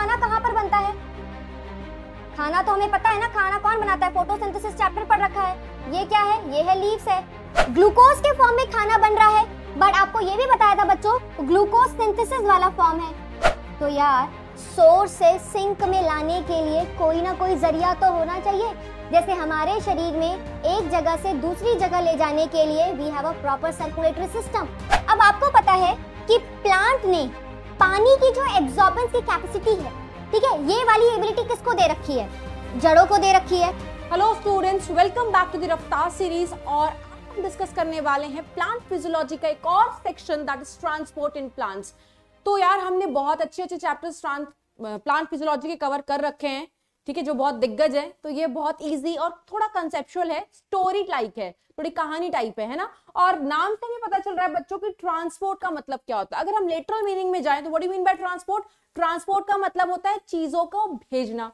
खाना कहाँ पर बनता है खाना तो हमें पता है ना खाना कौन बनाता है फोटोसिंथेसिस चैप्टर पढ़ रखा है ये क्या है ये है लीव्स है ग्लूकोज के फॉर्म में खाना बन रहा है बट आपको ये भी बताया था बच्चों ग्लूकोज सिंथेसिस वाला फॉर्म है तो यार सोर से सिंक में लाने के लिए कोई ना कोई जरिया तो होना चाहिए जैसे हमारे शरीर में एक जगह से दूसरी जगह ले जाने के लिए we have a proper circulatory system अब आपको पता है कि प्लांट ने पानी की जो एब्जॉर्बेंस की कैपेसिटी है ठीक है ये वाली एबिलिटी किसको दे रखी है जड़ों को दे रखी है hello students welcome back to the Raftaar series और हम डिस्कस करने वाले हैं प्लांट फिजियोलॉजी का एक और section that is transport in plants तो यार हमने बहुत अच्छे अच्छे चैप्टर्स प्लांट फिजियोलॉजी के कवर कर रखे हैं ठीक है जो बहुत दिग्गज है तो ये बहुत ईजी और थोड़ा कंसेप्चुअल है स्टोरी लाइक है थोड़ी कहानी टाइप है है ना और नाम से भी पता चल रहा है बच्चों की ट्रांसपोर्ट का मतलब क्या होता है अगर हम लेटरल मीनिंग में जाए तो what mean by transport transport का मतलब होता है चीजों को भेजना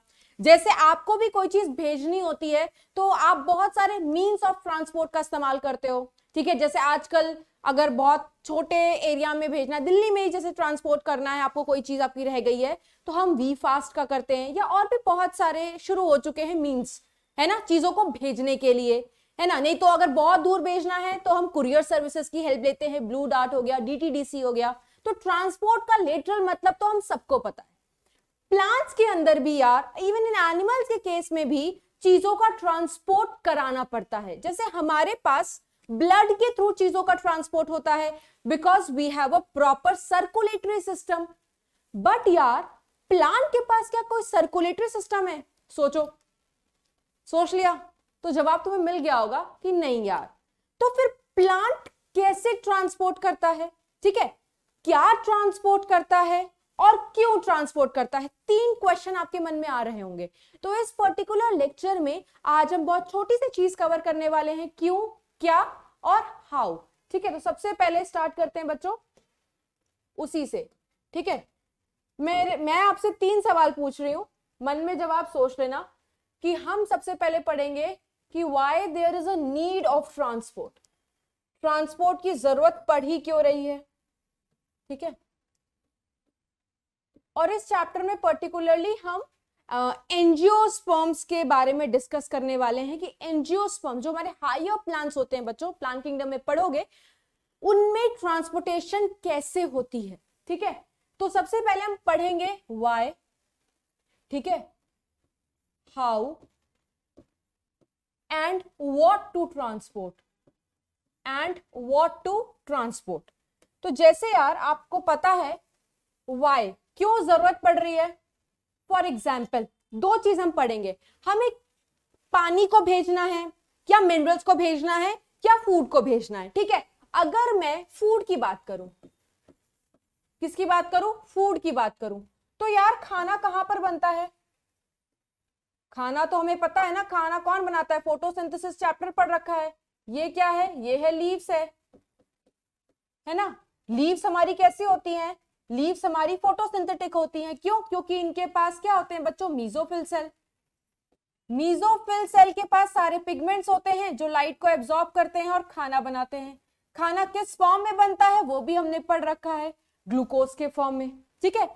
जैसे आपको भी कोई चीज भेजनी होती है तो आप बहुत सारे मीन्स ऑफ ट्रांसपोर्ट का इस्तेमाल करते हो ठीक है जैसे आजकल अगर बहुत छोटे एरिया में भेजना दिल्ली में ही जैसे ट्रांसपोर्ट करना है आपको कोई चीज आपकी रह गई है तो हम वी फास्ट का करते हैं या और भी बहुत सारे शुरू हो चुके हैं मीन्स है ना चीजों को भेजने के लिए है ना नहीं तो अगर बहुत दूर भेजना है तो हम कुरियर सर्विसेज की हेल्प लेते हैं ब्लू डार्ट हो गया डीटीडीसी हो गया तो ट्रांसपोर्ट का लेटरल मतलब तो हम सबको पता है प्लांट्स के अंदर भी यार इवन इन एनिमल्स के केस में भी चीजों का ट्रांसपोर्ट कराना पड़ता है जैसे हमारे पास ब्लड के थ्रू चीजों का ट्रांसपोर्ट होता है because we have a proper circulatory system but यार प्लांट के पास क्या कोई सर्कुलेटरी सिस्टम है सोचो सोच लिया तो जवाब तुम्हें मिल गया होगा कि नहीं यार तो फिर प्लांट कैसे ट्रांसपोर्ट करता है ठीक है क्या ट्रांसपोर्ट करता है और क्यों ट्रांसपोर्ट करता है तीन क्वेश्चन आपके मन में आ रहे होंगे तो इस पर्टिकुलर लेक्चर में आज हम बहुत छोटी सी चीज कवर करने वाले हैं क्यों क्या और हाउ ठीक है तो सबसे पहले स्टार्ट करते हैं बच्चों उसी से ठीक है मेरे मैं आपसे तीन सवाल पूछ रही हूँ मन में जवाब सोच लेना कि हम सबसे पहले पढ़ेंगे कि why there is a need of transport transport की जरूरत पड़ ही क्यों रही है ठीक है और इस चैप्टर में पर्टिकुलरली हम एनजीओ uh, के बारे में डिस्कस करने वाले हैं कि एनजीओ स्पर्म जो हमारे हाइयर प्लांट्स होते हैं बच्चों प्लांट किंगडम में पढ़ोगे उनमें ट्रांसपोर्टेशन कैसे होती है ठीक है तो सबसे पहले हम पढ़ेंगे वाई ठीक है how and what to transport and what to transport तो जैसे यार आपको पता है वाई क्यों जरूरत पड़ रही है फॉर एग्जाम्पल दो चीज हम पढ़ेंगे हमें पानी को भेजना है या मिनरल्स को भेजना है या फूड को भेजना है ठीक है अगर मैं फूड की बात करूं किसकी बात करूं फूड की बात करूं तो यार खाना कहाँ पर बनता है खाना तो हमें पता है ना खाना कौन बनाता है फोटोसिंथेसिस चैप्टर पढ़ रखा है ये क्या है ये है लीव्स है है ना लीव्स हमारी कैसी होती हैं लीव्स हमारी फोटोसिंथेटिक होती हैं क्यों क्योंकि इनके पास क्या होते हैं बच्चों मीजोफिल सेल मीजोफिल सेल के पास सारे पिगमेंट्स होते हैं जो लाइट को एब्जॉर्ब करते हैं और खाना बनाते हैं खाना किस फॉर्म में बनता है वो भी हमने पढ़ रखा है ग्लूकोज के फॉर्म में ठीक है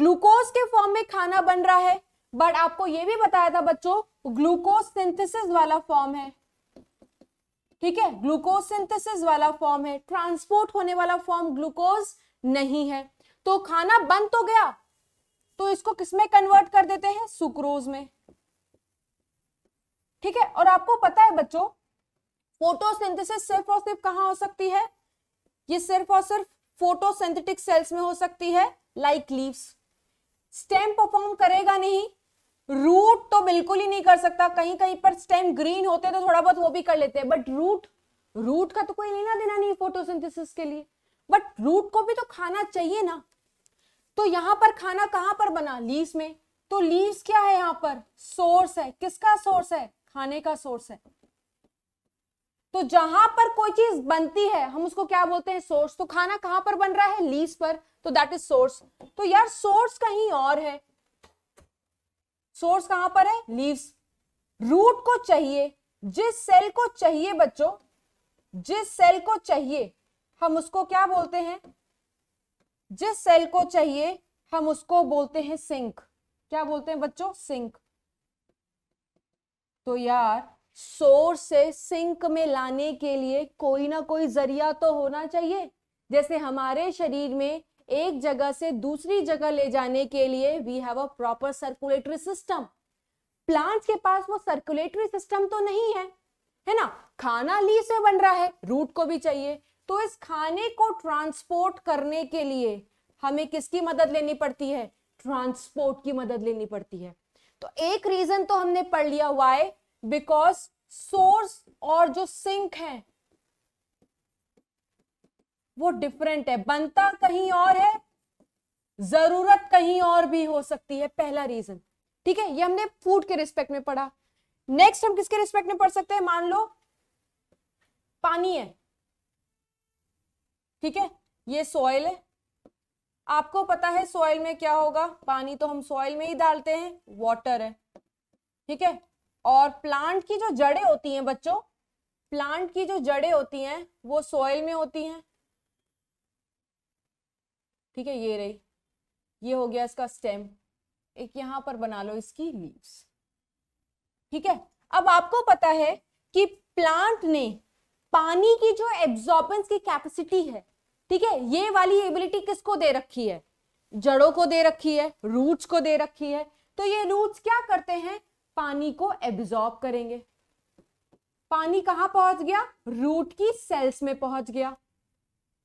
ग्लूकोज के फॉर्म में खाना बन रहा है बट आपको यह भी बताया था बच्चों ग्लूकोज सिंथेसिस वाला फॉर्म है ठीक है ग्लूकोज सिंथेसिस वाला फॉर्म है ट्रांसपोर्ट होने वाला फॉर्म ग्लूकोज नहीं है तो खाना बन तो गया तो इसको किसमें कन्वर्ट कर देते हैं सुक्रोज में ठीक है और आपको पता है बच्चों फोटोसिंथेसिस सिर्फ और सिर्फ कहां हो सकती है ये सिर्फ और सिर्फ फोटोसेंथेटिक सेल्स में हो सकती है लाइक लीव्स स्टेम परफॉर्म करेगा नहीं रूट तो बिल्कुल ही नहीं कर सकता कहीं कहीं पर स्टेम ग्रीन होते तो थोड़ा बहुत वो भी कर लेते हैं बट रूट रूट का तो कोई लेना देना नहीं फोटोसिंथेसिस के लिए बट रूट को भी तो खाना चाहिए ना तो यहाँ पर खाना कहां पर बना लीव्स में तो लीव्स क्या है यहाँ पर सोर्स है किसका सोर्स है खाने का सोर्स है तो जहां पर कोई चीज बनती है हम उसको क्या बोलते हैं सोर्स तो खाना कहां पर बन रहा है लीज पर तो दैट इज सोर्स तो यार सोर्स कहीं और है सोर्स कहां पर है लीव्स रूट को चाहिए जिस सेल को चाहिए बच्चों जिस सेल को चाहिए हम उसको क्या बोलते हैं जिस सेल को चाहिए हम उसको बोलते हैं सिंक क्या बोलते हैं बच्चों सिंक तो यार सोर्स से सिंक में लाने के लिए कोई ना कोई जरिया तो होना चाहिए जैसे हमारे शरीर में एक जगह से दूसरी जगह ले जाने के लिए we have a proper circulatory system plant के पास वो सर्कुलेटरी सिस्टम तो नहीं है है ना खाना ली से बन रहा है रूट को भी चाहिए तो इस खाने को ट्रांसपोर्ट करने के लिए हमें किसकी मदद लेनी पड़ती है ट्रांसपोर्ट की मदद लेनी पड़ती है तो एक रीजन तो हमने पढ़ लिया वाई बिकॉज सोर्स और जो सिंक है वो डिफरेंट है बनता कहीं और है जरूरत कहीं और भी हो सकती है पहला रीजन ठीक है ये हमने फूड के रिस्पेक्ट में पढ़ा नेक्स्ट हम किसके रिस्पेक्ट में पढ़ सकते हैं मान लो पानी है ठीक है ये सॉइल है आपको पता है सॉइल में क्या होगा पानी तो हम सॉइल में ही डालते हैं वाटर है ठीक है और प्लांट की जो जड़ें होती हैं बच्चों प्लांट की जो जड़ें होती हैं वो सॉइल में होती हैं ठीक है ये रही ये हो गया इसका स्टेम एक यहां पर बना लो इसकी लीव्स ठीक है अब आपको पता है कि प्लांट ने पानी की जो एब्जॉर्बेंस की कैपेसिटी है ठीक है ये वाली एबिलिटी किसको दे रखी है जड़ों को दे रखी है रूट्स को दे रखी है तो ये रूट्स क्या करते हैं पानी को एब्जॉर्ब करेंगे पानी कहां पहुंच गया रूट की सेल्स में पहुंच गया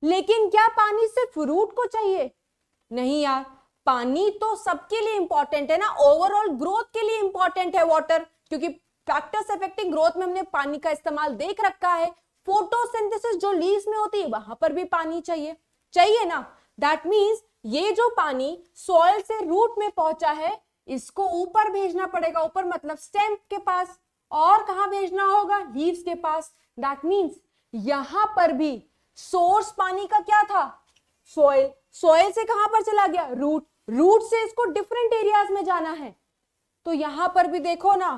लेकिन क्या पानी सिर्फ रूट को चाहिए नहीं यार पानी तो सबके लिए इंपॉर्टेंट है ना ओवरऑल ग्रोथ के लिए इंपॉर्टेंट है वाटर क्योंकि फैक्टर्स अफेक्टिंग ग्रोथ में हमने पानी का इस्तेमाल देख रखा है फोटोसिंथेसिस जो लीव्स में होती है वहां पर भी पानी चाहिए चाहिए ना दैट मींस ये जो पानी सॉइल से रूट में पहुंचा है इसको ऊपर भेजना पड़ेगा ऊपर मतलब स्टैंप के पास और कहा भेजना होगा लीव्स के पास दैट मीन्स यहां पर भी सोर्स पानी का क्या था सोयल सोयल से कहां पर चला गया रूट रूट से इसको डिफरेंट एरियाज में जाना है तो यहां पर भी देखो ना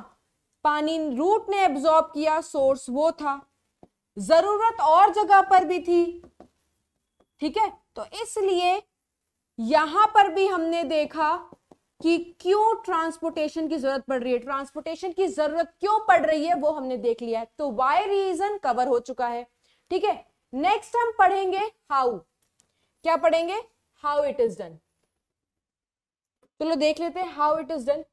पानी रूट ने एब्जॉर्ब किया सोर्स वो था जरूरत और जगह पर भी थी ठीक है तो इसलिए यहां पर भी हमने देखा कि क्यों ट्रांसपोर्टेशन की जरूरत पड़ रही है ट्रांसपोर्टेशन की जरूरत क्यों पड़ रही है वो हमने देख लिया है तो वाई रीजन कवर हो चुका है ठीक है नेक्स्ट हम पढ़ेंगे हाउ क्या पढ़ेंगे हाउ इट इज डन चलो देख लेते हैं how it is done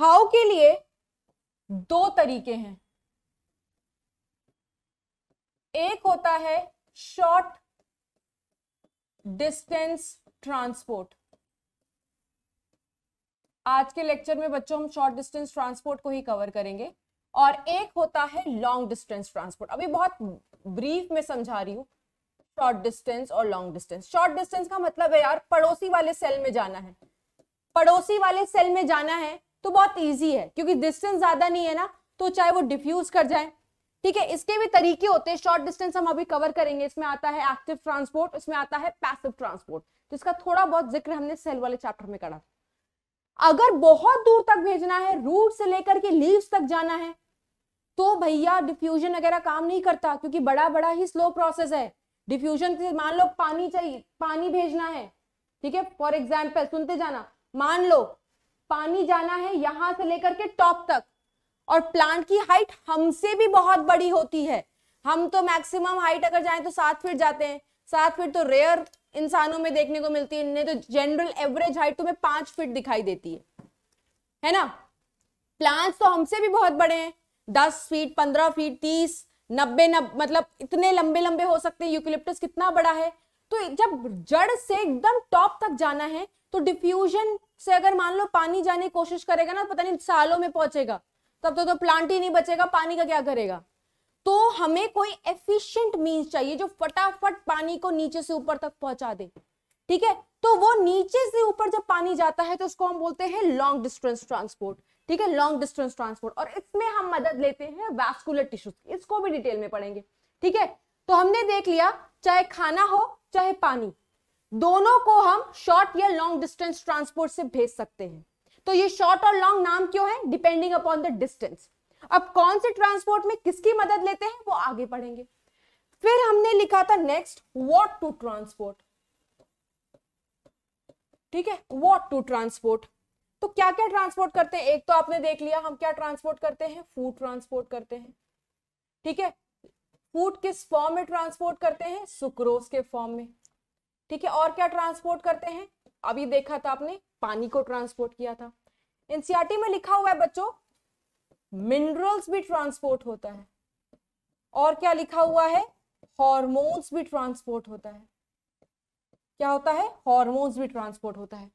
how के लिए दो तरीके हैं एक होता है शॉर्ट डिस्टेंस ट्रांसपोर्ट आज के लेक्चर में बच्चों हम शॉर्ट डिस्टेंस ट्रांसपोर्ट को ही कवर करेंगे और एक होता है लॉन्ग डिस्टेंस ट्रांसपोर्ट अभी बहुत ब्रीफ में समझा रही हूं शॉर्ट डिस्टेंस और लॉन्ग डिस्टेंस शॉर्ट डिस्टेंस का मतलब है यार पड़ोसी वाले सेल में जाना है पड़ोसी वाले सेल में जाना है तो बहुत ईजी है क्योंकि डिस्टेंस ज्यादा नहीं है ना तो चाहे वो डिफ्यूज कर जाए ठीक है इसके भी तरीके होते हैं शॉर्ट डिस्टेंस हम अभी कवर करेंगे इसमें आता है एक्टिव ट्रांसपोर्ट इसमें आता है पैसिव ट्रांसपोर्ट जिसका थोड़ा बहुत जिक्र हमने सेल वाले चैप्टर में करा अगर बहुत दूर तक भेजना है रूट से लेकर के लीव्स तक जाना है तो भैया डिफ्यूजन वगैरह काम नहीं करता क्योंकि बड़ा बड़ा ही स्लो प्रोसेस है डिफ्यूजन से मान लो पानी चाहिए पानी भेजना है ठीक है फॉर एग्जाम्पल सुनते जाना मान लो पानी जाना है यहां से लेकर के टॉप तक और प्लांट की हाइट हमसे भी बहुत बड़ी होती है हम तो मैक्सिमम हाइट अगर जाए तो सात फीट जाते हैं सात फीट तो रेयर इंसानों में देखने को मिलती है नहीं तो जनरल एवरेज हाइट तुम्हें पांच फीट दिखाई देती है है ना प्लांट्स तो हमसे भी बहुत बड़े हैं दस फीट पंद्रह फीट तीस नब्बे नब मतलब इतने लंबे लंबे हो सकते हैं यूकिलिप्टस कितना बड़ा है तो जब जड़ से एकदम टॉप तक जाना है तो डिफ्यूजन से अगर मान लो पानी जाने की कोशिश करेगा ना पता नहीं सालों में पहुंचेगा तब तो, तो प्लांट ही नहीं बचेगा पानी का क्या करेगा तो हमें कोई एफिशिएंट मीन चाहिए जो फटाफट पानी को नीचे से ऊपर तक पहुंचा दे ठीक है तो वो नीचे से ऊपर जब पानी जाता है तो उसको हम बोलते हैं लॉन्ग डिस्टेंस ट्रांसपोर्ट ठीक है लॉन्ग डिस्टेंस ट्रांसपोर्ट और इसमें हम मदद लेते हैं वैस्कुलर टिश्यूज इसको भी डिटेल में पढ़ेंगे ठीक है तो हमने देख लिया चाहे खाना हो चाहे पानी दोनों को हम शॉर्ट या लॉन्ग डिस्टेंस ट्रांसपोर्ट से भेज सकते हैं तो ये शॉर्ट और लॉन्ग नाम क्यों है डिपेंडिंग अपॉन द डिस्टेंस अब कौन से ट्रांसपोर्ट में किसकी मदद लेते हैं वो आगे पढ़ेंगे फिर हमने लिखा था नेक्स्ट वॉट टू ट्रांसपोर्ट ठीक है वॉट टू ट्रांसपोर्ट तो क्या क्या ट्रांसपोर्ट करते हैं एक तो आपने देख लिया हम क्या ट्रांसपोर्ट करते हैं फूड ट्रांसपोर्ट करते हैं ठीक है फूड किस फॉर्म में ट्रांसपोर्ट करते हैं सुक्रोज के फॉर्म में ठीक है और क्या ट्रांसपोर्ट करते हैं अभी देखा था आपने पानी को ट्रांसपोर्ट किया था एनसीआरटी में लिखा हुआ है बच्चों मिनरल्स भी ट्रांसपोर्ट होता है और क्या लिखा हुआ है हॉर्मोन्स भी ट्रांसपोर्ट होता है क्या होता है हॉर्मोन्स भी ट्रांसपोर्ट होता है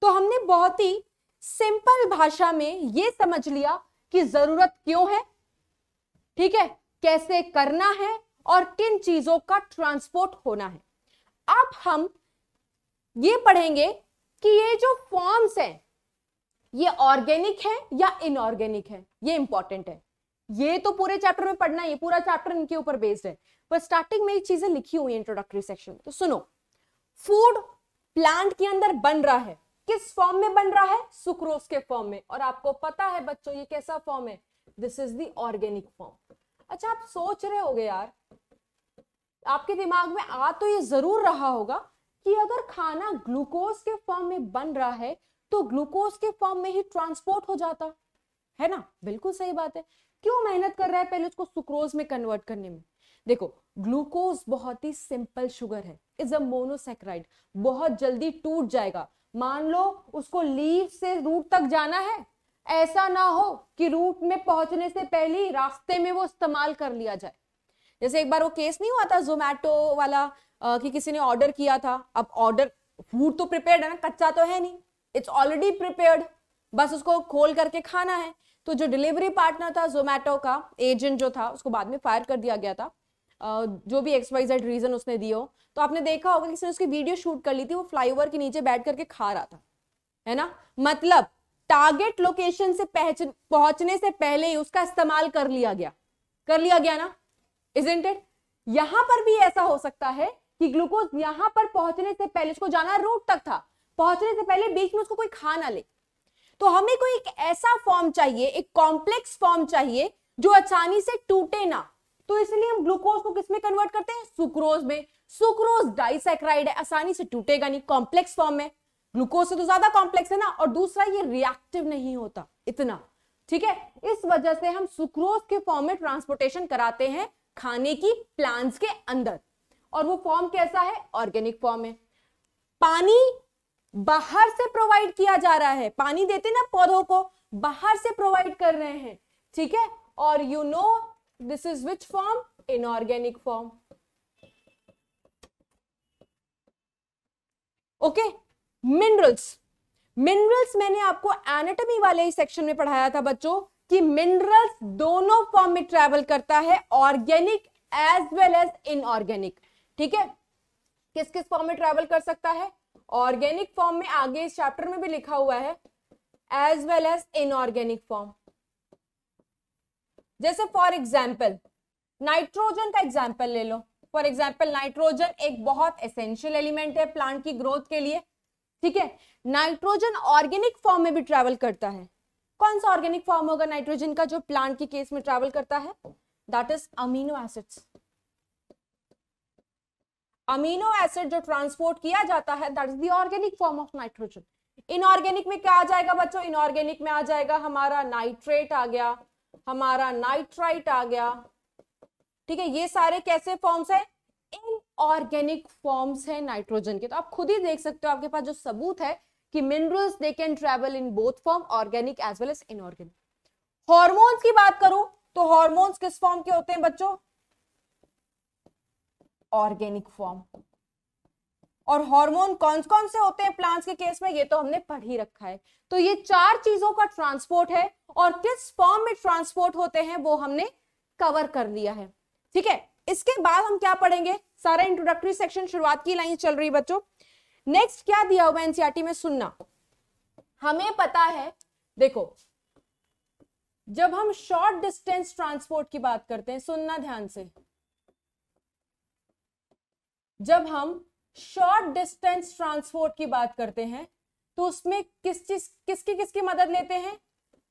तो हमने बहुत ही सिंपल भाषा में ये समझ लिया कि जरूरत क्यों है ठीक है कैसे करना है और किन चीजों का ट्रांसपोर्ट होना है अब हम ये पढ़ेंगे कि ये जो फॉर्म्स हैं ये ऑर्गेनिक है या इनऑर्गेनिक है ये इंपॉर्टेंट है ये तो पूरे चैप्टर में पढ़ना है पूरा चैप्टर इनके ऊपर बेस्ड है पर स्टार्टिंग में ये चीजें लिखी हुई है इंट्रोडक्टरी सेक्शन में तो सुनो फूड प्लांट के अंदर बन रहा है किस फॉर्म में बन रहा है सुक्रोज के फॉर्म में और आपको पता है बच्चों ये कैसा फॉर्म है this is the organic form अच्छा आप सोच रहे होगे यार आपके दिमाग में आ तो ये जरूर रहा होगा कि अगर खाना ग्लूकोज के फॉर्म में बन रहा है तो ग्लूकोज के फॉर्म में ही ट्रांसपोर्ट हो जाता है ना बिल्कुल सही बात है क्यों मेहनत कर रहा है पहले उसको सुक्रोज में कन्वर्ट करने में देखो ग्लूकोज बहुत ही सिंपल शुगर है इज अ मोनोसेक्राइड बहुत जल्दी टूट जाएगा मान लो उसको लीव से रूट तक जाना है ऐसा ना हो कि रूट में पहुंचने से पहले रास्ते में वो इस्तेमाल कर लिया जाए जैसे एक बार वो केस नहीं हुआ था जोमैटो वाला uh, कि किसी ने ऑर्डर किया था अब ऑर्डर फूड तो प्रिपेयर्ड है ना कच्चा तो है नहीं इट्स ऑलरेडी प्रिपेयर्ड बस उसको खोल करके खाना है तो जो डिलीवरी पार्टनर था जोमेटो का एजेंट जो था उसको बाद में फायर कर दिया गया था जो भी एक्स वाई जेड रीजन उसने दी हो तो आपने देखा होगा किसी ने उसकी वीडियो शूट कर ली थी वो फ्लाईओवर के नीचे बैठ करके खा रहा था है ना मतलब टारगेट लोकेशन से पहच पहुंचने से पहले ही उसका इस्तेमाल कर लिया गया कर लिया गया ना इज इंटेड यहां पर भी ऐसा हो सकता है कि ग्लूकोज यहां पर पहुंचने से पहले उसको जाना रूट तक था पहुंचने से पहले बीच में उसको कोई खा ना ले तो हमें कोई एक ऐसा फॉर्म चाहिए एक कॉम्प्लेक्स फॉर्म चाहिए जो आसानी से टूटे ना तो इसलिए हम ग्लूकोज को किसमें कन्वर्ट करते हैं सुक्रोज में सुक्रोज डाइसेक्राइड है आसानी से टूटेगा नहीं कॉम्प्लेक्स फॉर्म में ग्लूकोज से तो ज्यादा कॉम्प्लेक्स है ना और दूसरा ये रिएक्टिव नहीं होता इतना ठीक है इस वजह से हम सुक्रोज के फॉर्म में ट्रांसपोर्टेशन कराते हैं खाने की प्लांट्स के अंदर और वो फॉर्म कैसा है ऑर्गेनिक फॉर्म है पानी बाहर से प्रोवाइड किया जा रहा है पानी देते ना पौधों को बाहर से प्रोवाइड कर रहे हैं ठीक है और you know this is which form inorganic form okay minerals minerals मैंने आपको एनाटॉमी वाले ही सेक्शन में पढ़ाया था बच्चों कि मिनरल्स दोनों फॉर्म में ट्रेवल करता है organic as well as inorganic ठीक है किस किस फॉर्म में ट्रेवल कर सकता है ऑर्गेनिक फॉर्म में आगे इस चैप्टर में भी लिखा हुआ है as well as inorganic form जैसे फॉर एग्जाम्पल नाइट्रोजन का एग्जाम्पल ले लो फॉर एग्जाम्पल नाइट्रोजन एक बहुत एसेंशियल एलिमेंट है प्लांट की ग्रोथ के लिए ठीक है नाइट्रोजन ऑर्गेनिक फॉर्म में भी ट्रेवल करता है कौन सा ऑर्गेनिक फॉर्म होगा नाइट्रोजन का जो प्लांट के केस में ट्रेवल करता है that is amino acids amino acid जो ट्रांसपोर्ट किया जाता है that is the organic form of nitrogen inorganic में क्या आ जाएगा बच्चों इनऑर्गेनिक में आ जाएगा हमारा नाइट्रेट आ गया हमारा नाइट्राइट आ गया ठीक है ये सारे कैसे फॉर्म्स है इनऑर्गेनिक फॉर्म्स है नाइट्रोजन के तो आप खुद ही देख सकते हो आपके पास जो सबूत है कि minerals they can travel in both form organic as well as inorganic hormones की बात करूं तो हॉर्मोन्स किस फॉर्म के होते हैं बच्चों ऑर्गेनिक फॉर्म और हार्मोन कौन कौन से होते हैं प्लांट्स के केस में ये तो हमने पढ़ ही रखा है तो ये चार चीजों का ट्रांसपोर्ट है और किस फॉर्म में ट्रांसपोर्ट होते हैं वो हमने कवर कर लिया है ठीक है इसके बाद हम क्या पढ़ेंगे सारा इंट्रोडक्टरी सेक्शन शुरुआत की लाइन चल रही बच्चों नेक्स्ट क्या दिया हुआ एनसीआरटी e में सुनना हमें पता है देखो जब हम शॉर्ट डिस्टेंस ट्रांसपोर्ट की बात करते हैं सुनना ध्यान से जब हम शॉर्ट डिस्टेंस ट्रांसपोर्ट की बात करते हैं तो उसमें किस चीज किसकी किसकी मदद लेते हैं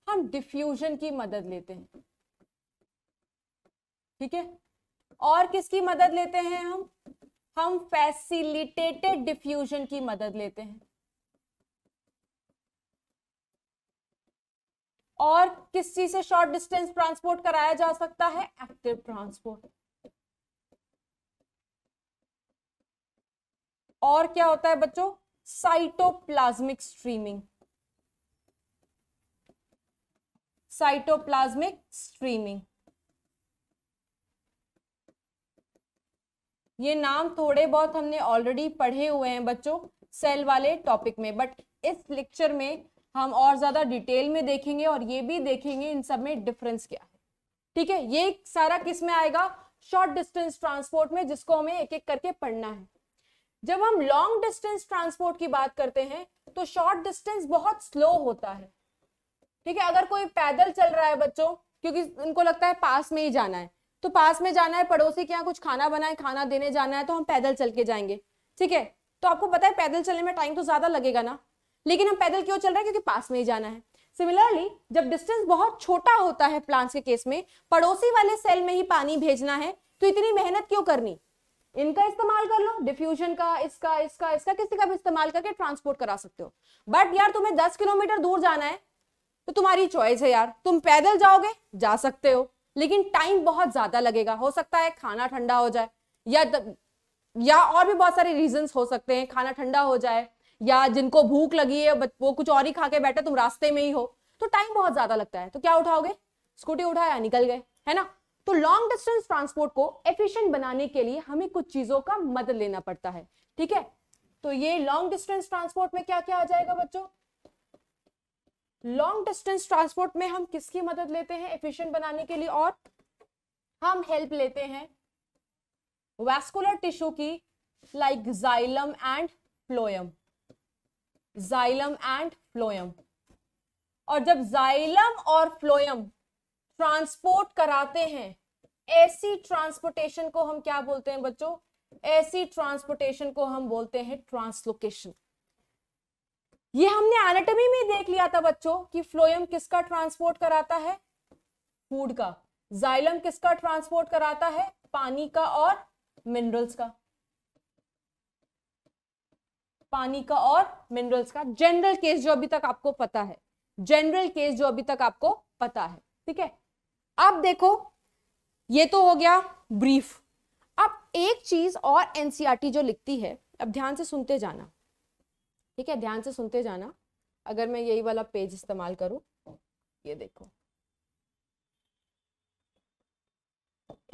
हम डिफ्यूजन की मदद लेते हैं ठीक है और किसकी मदद लेते हैं हम हम फैसिलिटेटेड डिफ्यूजन की मदद लेते हैं और किस चीज से शॉर्ट डिस्टेंस ट्रांसपोर्ट कराया जा सकता है एक्टिव ट्रांसपोर्ट और क्या होता है बच्चों साइटोप्लाज्मिक स्ट्रीमिंग साइटोप्लाज्मिक स्ट्रीमिंग ये नाम थोड़े बहुत हमने ऑलरेडी पढ़े हुए हैं बच्चों सेल वाले टॉपिक में बट इस लेक्चर में हम और ज्यादा डिटेल में देखेंगे और ये भी देखेंगे इन सब में डिफरेंस क्या है ठीक है ये सारा किस में आएगा शॉर्ट डिस्टेंस ट्रांसपोर्ट में जिसको हमें एक एक करके पढ़ना है जब हम लॉन्ग डिस्टेंस ट्रांसपोर्ट की बात करते हैं तो शॉर्ट डिस्टेंस बहुत स्लो होता है ठीक है अगर कोई पैदल चल रहा है बच्चों क्योंकि उनको लगता है पास में ही जाना है तो पास में जाना है पड़ोसी के यहाँ कुछ खाना बनाए खाना देने जाना है तो हम पैदल चल के जाएंगे ठीक है तो आपको पता है पैदल चलने में टाइम तो ज्यादा लगेगा ना लेकिन हम पैदल क्यों चल रहे हैं क्योंकि पास में ही जाना है सिमिलरली जब डिस्टेंस बहुत छोटा होता है प्लांट्स के केस में पड़ोसी वाले सेल में ही पानी भेजना है तो इतनी मेहनत क्यों करनी इनका इस्तेमाल कर लो डिफ्यूजन का इसका इसका इसका किसी का भी इस्तेमाल करके ट्रांसपोर्ट करा सकते हो बट यार तुम्हें दस किलोमीटर दूर जाना है तो तुम्हारी चॉइस है यार तुम पैदल जाओगे जा सकते हो लेकिन टाइम बहुत ज्यादा लगेगा हो सकता है खाना ठंडा हो जाए या या और भी बहुत सारे रीजंस हो सकते हैं खाना ठंडा हो जाए या जिनको भूख लगी है वो कुछ और ही खा के बैठे तुम रास्ते में ही हो तो टाइम बहुत ज्यादा लगता है तो क्या उठाओगे स्कूटी उठाया निकल गए है ना तो लॉन्ग डिस्टेंस ट्रांसपोर्ट को एफिशिएंट बनाने के लिए हमें कुछ चीजों का मदद लेना पड़ता है ठीक है तो ये लॉन्ग डिस्टेंस ट्रांसपोर्ट में क्या क्या आ जाएगा बच्चों लॉन्ग डिस्टेंस ट्रांसपोर्ट में हम किसकी मदद लेते हैं एफिशिएंट बनाने के लिए और हम हेल्प लेते हैं वैस्कुलर टिश्यू की like xylem and phloem xylem and phloem और जब जाइलम और फ्लोयम ट्रांसपोर्ट कराते हैं ऐसी ट्रांसपोर्टेशन को हम क्या बोलते हैं बच्चों ऐसी ट्रांसपोर्टेशन को हम बोलते हैं ट्रांसलोकेशन ये हमने एनाटॉमी में देख लिया था बच्चों कि फ्लोयम किसका ट्रांसपोर्ट कराता है फूड का जाइलम किसका ट्रांसपोर्ट कराता है पानी का और मिनरल्स का पानी का और मिनरल्स का जनरल केस जो अभी तक आपको पता है जनरल केस जो अभी तक आपको पता है ठीक है अब देखो ये तो हो गया ब्रीफ अब एक चीज और एनसीईआरटी e जो लिखती है अब ध्यान से सुनते जाना ठीक है ध्यान से सुनते जाना अगर मैं यही वाला पेज इस्तेमाल करूं ये देखो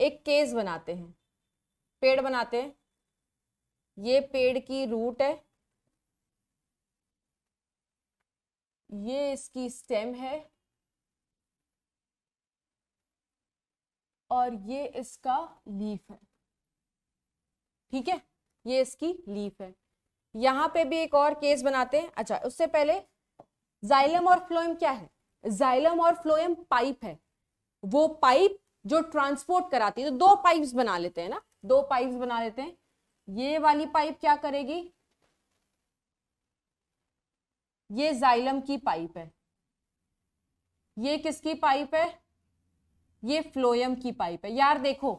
एक केस बनाते हैं पेड़ बनाते हैं ये पेड़ की रूट है ये इसकी स्टेम है और ये इसका लीफ है ठीक है ये इसकी लीफ है यहां पे भी एक और केस बनाते हैं अच्छा उससे पहले जाइलम और फ्लोएम क्या है जाइलम और फ्लोएम पाइप है वो पाइप जो ट्रांसपोर्ट कराती है तो दो पाइप्स बना लेते हैं ना दो पाइप्स बना लेते हैं ये वाली पाइप क्या करेगी ये जाइलम की पाइप है ये किसकी पाइप है ये फ्लोयम की पाइप है यार देखो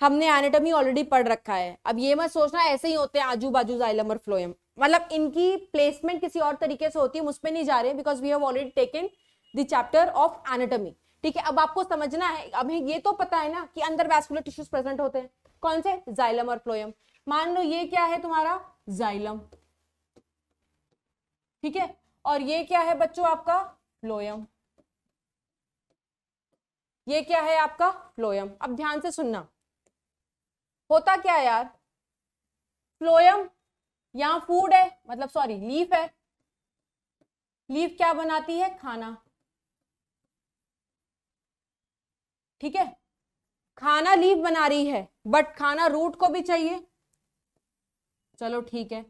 हमने एनेटमी ऑलरेडी पढ़ रखा है अब ये मत सोचना ऐसे ही होते हैं आजू बाजू जाइलम और फ्लोयम मतलब इनकी प्लेसमेंट किसी और तरीके से होती है हम नहीं जा रहे हैं because we have already taken the chapter of anatomy ठीक है अब आपको समझना है अब ये तो पता है ना कि अंदर वैस्कुलर टिश्यूज प्रेजेंट होते हैं कौन से जाइलम और फ्लोयम मान लो ये क्या है तुम्हारा जाइलम ठीक है और ये क्या है बच्चों आपका फ्लोयम ये क्या है आपका फ्लोयम अब ध्यान से सुनना होता क्या है यार फ्लोयम यहां फूड है मतलब सॉरी लीफ है लीफ क्या बनाती है खाना ठीक है खाना लीफ बना रही है बट खाना रूट को भी चाहिए चलो ठीक है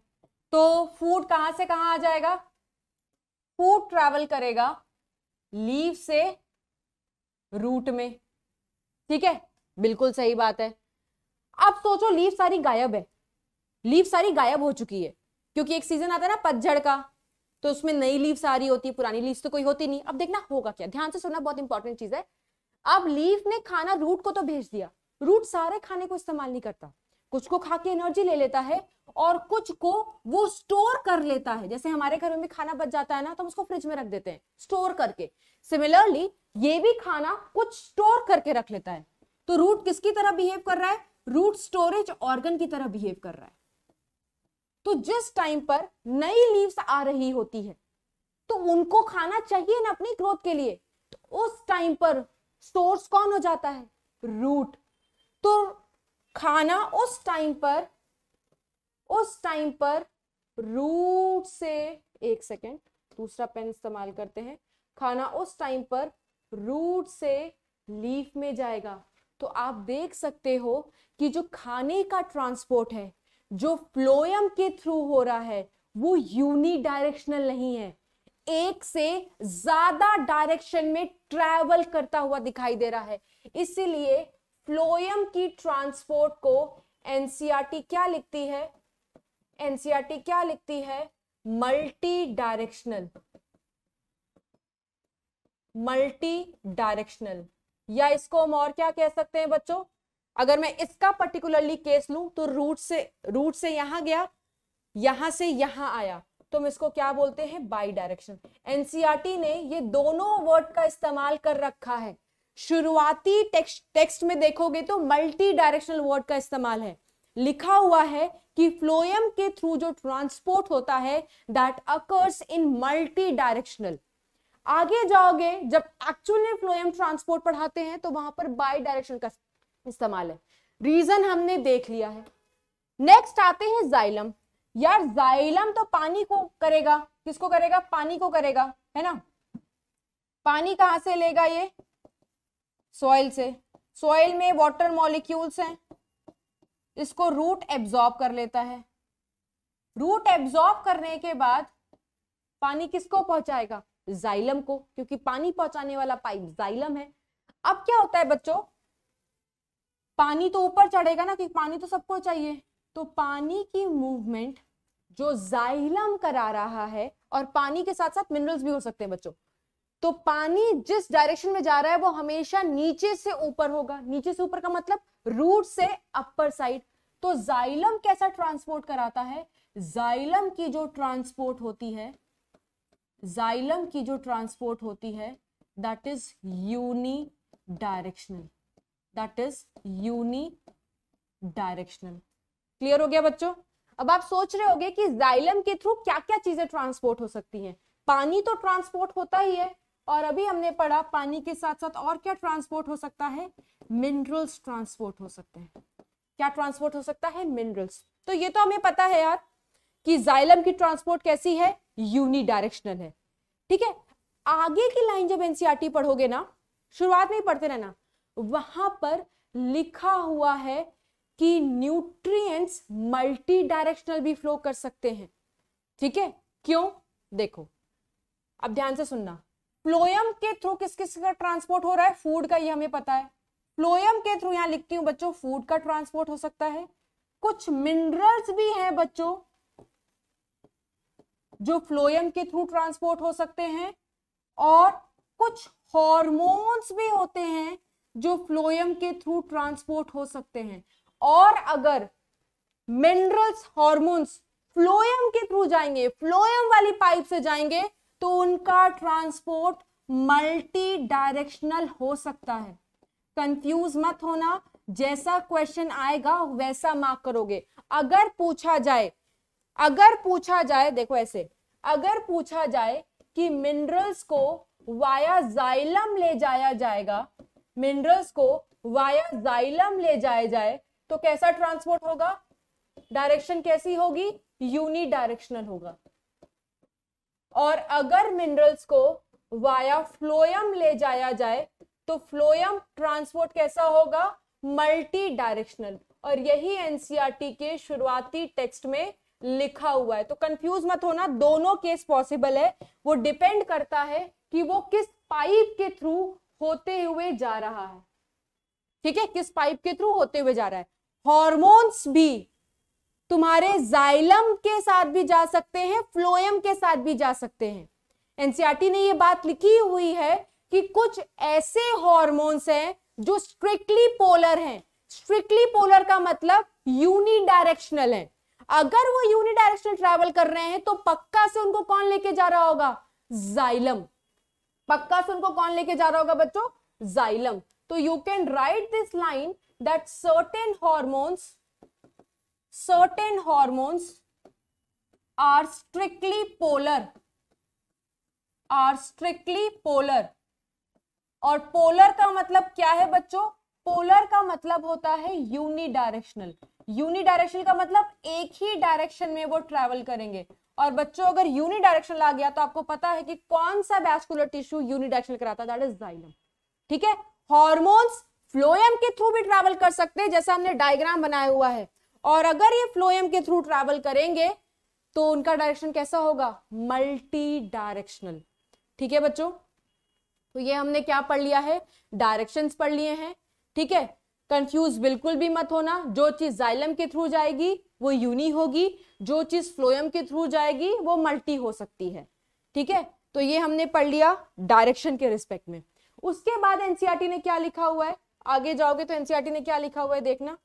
तो फूड कहां से कहां आ जाएगा फूड ट्रैवल करेगा लीव से रूट में ठीक है बिल्कुल सही बात है अब सोचो लीफ सारी गायब है लीफ सारी गायब हो चुकी है क्योंकि एक सीजन आता है ना पतझड़ का तो उसमें नई लीव सारी होती है पुरानी लीव तो कोई होती नहीं अब देखना होगा क्या ध्यान से सुनना बहुत इंपॉर्टेंट चीज है अब लीव ने खाना रूट को तो भेज दिया रूट सारे खाने को इस्तेमाल नहीं करता कुछ को खा के एनर्जी ले लेता है और कुछ को वो स्टोर कर लेता है जैसे हमारे घरों में खाना बच जाता है ना तो हम उसको फ्रिज में रख देते हैं स्टोर करके सिमिलरली ये भी खाना कुछ स्टोर करके रख लेता है तो रूट किसकी तरह बिहेव कर रहा है रूट स्टोरेज ऑर्गन की तरह बिहेव कर रहा है तो जिस टाइम पर नई लीव्स आ रही होती है तो उनको खाना चाहिए ना अपनी ग्रोथ के लिए तो उस टाइम पर सोर्स कौन हो जाता है रूट तो खाना उस टाइम पर उस टाइम पर रूट से एक सेकेंड दूसरा पेन इस्तेमाल करते हैं खाना उस टाइम पर रूट से लीफ में जाएगा तो आप देख सकते हो कि जो खाने का ट्रांसपोर्ट है जो फ्लोयम के थ्रू हो रहा है वो यूनी डायरेक्शनल नहीं है एक से ज्यादा डायरेक्शन में ट्रैवल करता हुआ दिखाई दे रहा है इसीलिए फ्लोयम की ट्रांसपोर्ट को एनसीआरटी e क्या लिखती है एनसीआरटी e क्या लिखती है मल्टी डायरेक्शनल मल्टी डायरेक्शनल या इसको हम और क्या कह सकते हैं बच्चों अगर मैं इसका पर्टिकुलरली केस लू तो रूट से रूट से यहां गया यहां से यहां आया तो हम इसको क्या बोलते हैं बाई डायरेक्शन एनसीआरटी ने ये दोनों वर्ड का इस्तेमाल कर रखा है शुरुआती टेक्स्ट टेक्स्ट में देखोगे तो मल्टी डायरेक्शनल वर्ड का इस्तेमाल है लिखा हुआ है कि फ्लोएम के थ्रू जो ट्रांसपोर्ट होता है that occurs in multidirectional आगे जाओगे जब एक्चुअली फ्लोएम ट्रांसपोर्ट पढ़ाते हैं तो वहां पर बाई डायरेक्शन का इस्तेमाल है रीजन हमने देख लिया है नेक्स्ट आते हैं जाइलम यार जाइलम तो पानी को करेगा किसको करेगा पानी को करेगा है ना पानी कहां से लेगा ये सॉइल से सॉइल में वाटर मॉलिक्यूल्स हैं इसको रूट एब्जॉर्ब कर लेता है रूट एब्जॉर्ब करने के बाद पानी किसको पहुंचाएगा जाइलम को क्योंकि पानी पहुंचाने वाला पाइप जाइलम है अब क्या होता है बच्चों पानी तो ऊपर चढ़ेगा ना क्योंकि पानी तो सबको चाहिए तो पानी की मूवमेंट जो जाइलम करा रहा है और पानी के साथ साथ मिनरल्स भी हो सकते हैं बच्चों तो पानी जिस डायरेक्शन में जा रहा है वो हमेशा नीचे से ऊपर होगा नीचे से ऊपर का मतलब रूट से अपर साइड तो जाइलम कैसा ट्रांसपोर्ट कराता है जाइलम की जो ट्रांसपोर्ट होती है जाइलम की जो ट्रांसपोर्ट होती है that is unidirectional that is unidirectional clear हो गया बच्चों अब आप सोच रहे होंगे कि जाइलम के थ्रू क्या क्या चीजें ट्रांसपोर्ट हो सकती हैं पानी तो ट्रांसपोर्ट होता ही है और अभी हमने पढ़ा पानी के साथ साथ और क्या ट्रांसपोर्ट हो सकता है मिनरल्स ट्रांसपोर्ट हो सकते हैं क्या ट्रांसपोर्ट हो सकता है मिनरल्स तो ये तो हमें पता है यार कि जाइलम की ट्रांसपोर्ट कैसी है यूनिडायरेक्शनल है ठीक है आगे की लाइन जब एनसीईआरटी e पढ़ोगे ना शुरुआत में ही पढ़ते रहना वहां पर लिखा हुआ है कि न्यूट्रिएंट्स मल्टी डायरेक्शनल भी फ्लो कर सकते हैं ठीक है क्यों देखो अब ध्यान से सुनना फ्लोयम के थ्रू किस किस का ट्रांसपोर्ट हो रहा है फूड का ये हमें पता है फ्लोयम के थ्रू यहां लिखती हूँ बच्चों फूड का ट्रांसपोर्ट हो सकता है कुछ मिनरल्स भी हैं बच्चों जो फ्लोएम के थ्रू ट्रांसपोर्ट हो सकते हैं और कुछ हॉर्मोन्स भी होते हैं जो फ्लोएम के थ्रू ट्रांसपोर्ट हो सकते हैं और अगर मिनरल्स हॉर्मोन्स फ्लोएम के थ्रू जाएंगे फ्लोएम वाली पाइप से जाएंगे तो उनका ट्रांसपोर्ट मल्टी डायरेक्शनल हो सकता है कंफ्यूज मत होना जैसा क्वेश्चन आएगा वैसा मार्क करोगे अगर पूछा जाए अगर पूछा जाए देखो ऐसे अगर पूछा जाए कि मिनरल्स को वाया जाइलम ले जाया जाएगा मिनरल्स को वाया जाइलम ले जाया जाए तो कैसा ट्रांसपोर्ट होगा डायरेक्शन कैसी होगी यूनि डायरेक्शनल होगा और अगर मिनरल्स को वाया फ्लोयम ले जाया जाए तो फ्लोयम ट्रांसपोर्ट कैसा होगा मल्टी डायरेक्शनल और यही एनसीआरटी e के शुरुआती टेक्स्ट में लिखा हुआ है तो कंफ्यूज मत होना दोनों केस पॉसिबल है वो डिपेंड करता है कि वो किस पाइप के थ्रू होते हुए जा रहा है ठीक है किस पाइप के थ्रू होते हुए जा रहा है हॉर्मोन्स भी तुम्हारे जाइलम के साथ भी जा सकते हैं फ्लोएम के साथ भी जा सकते हैं एनसीआरटी e ने ये बात लिखी हुई है कि कुछ ऐसे हॉर्मोन्स हैं जो स्ट्रिक्टली पोलर हैं स्ट्रिक्टली पोलर का मतलब यूनिडायरेक्शनल है अगर वो यूनिडायरेक्शनल ट्रैवल कर रहे हैं तो पक्का से उनको कौन लेके जा रहा होगा जाइलम पक्का से उनको कौन लेके जा रहा होगा बच्चों जाइलम तो you can write this line that certain hormones certain hormones are strictly polar are strictly polar और पोलर का मतलब क्या है बच्चों पोलर का मतलब होता है यूनिडायरेक्शनल यूनि डायरेक्शन का मतलब एक ही डायरेक्शन में वो ट्रेवल करेंगे और बच्चों अगर यूनि डायरेक्शन आ गया तो आपको पता है कि कौन सा वैस्कुलर टिश्यू यूनि डायरेक्शन कराता है दैट इज जाइलम ठीक है हॉर्मोन्स फ्लोएम के थ्रू भी ट्रैवल कर सकते हैं जैसा हमने डायग्राम बनाया हुआ है और अगर ये फ्लोएम के थ्रू ट्रैवल करेंगे तो उनका डायरेक्शन कैसा होगा मल्टी डायरेक्शनल ठीक है बच्चों तो ये हमने क्या पढ़ लिया है डायरेक्शंस पढ़ लिए हैं ठीक है कंफ्यूज बिल्कुल भी मत होना जो चीज़ जाइलम के थ्रू जाएगी वो यूनी होगी जो चीज़ फ्लोएम के थ्रू जाएगी वो मल्टी हो सकती है ठीक है तो ये हमने पढ़ लिया डायरेक्शन के रिस्पेक्ट में उसके बाद एनसीआरटी e ने क्या लिखा हुआ है आगे जाओगे तो एनसीआरटी e ने क्या लिखा हुआ है देखना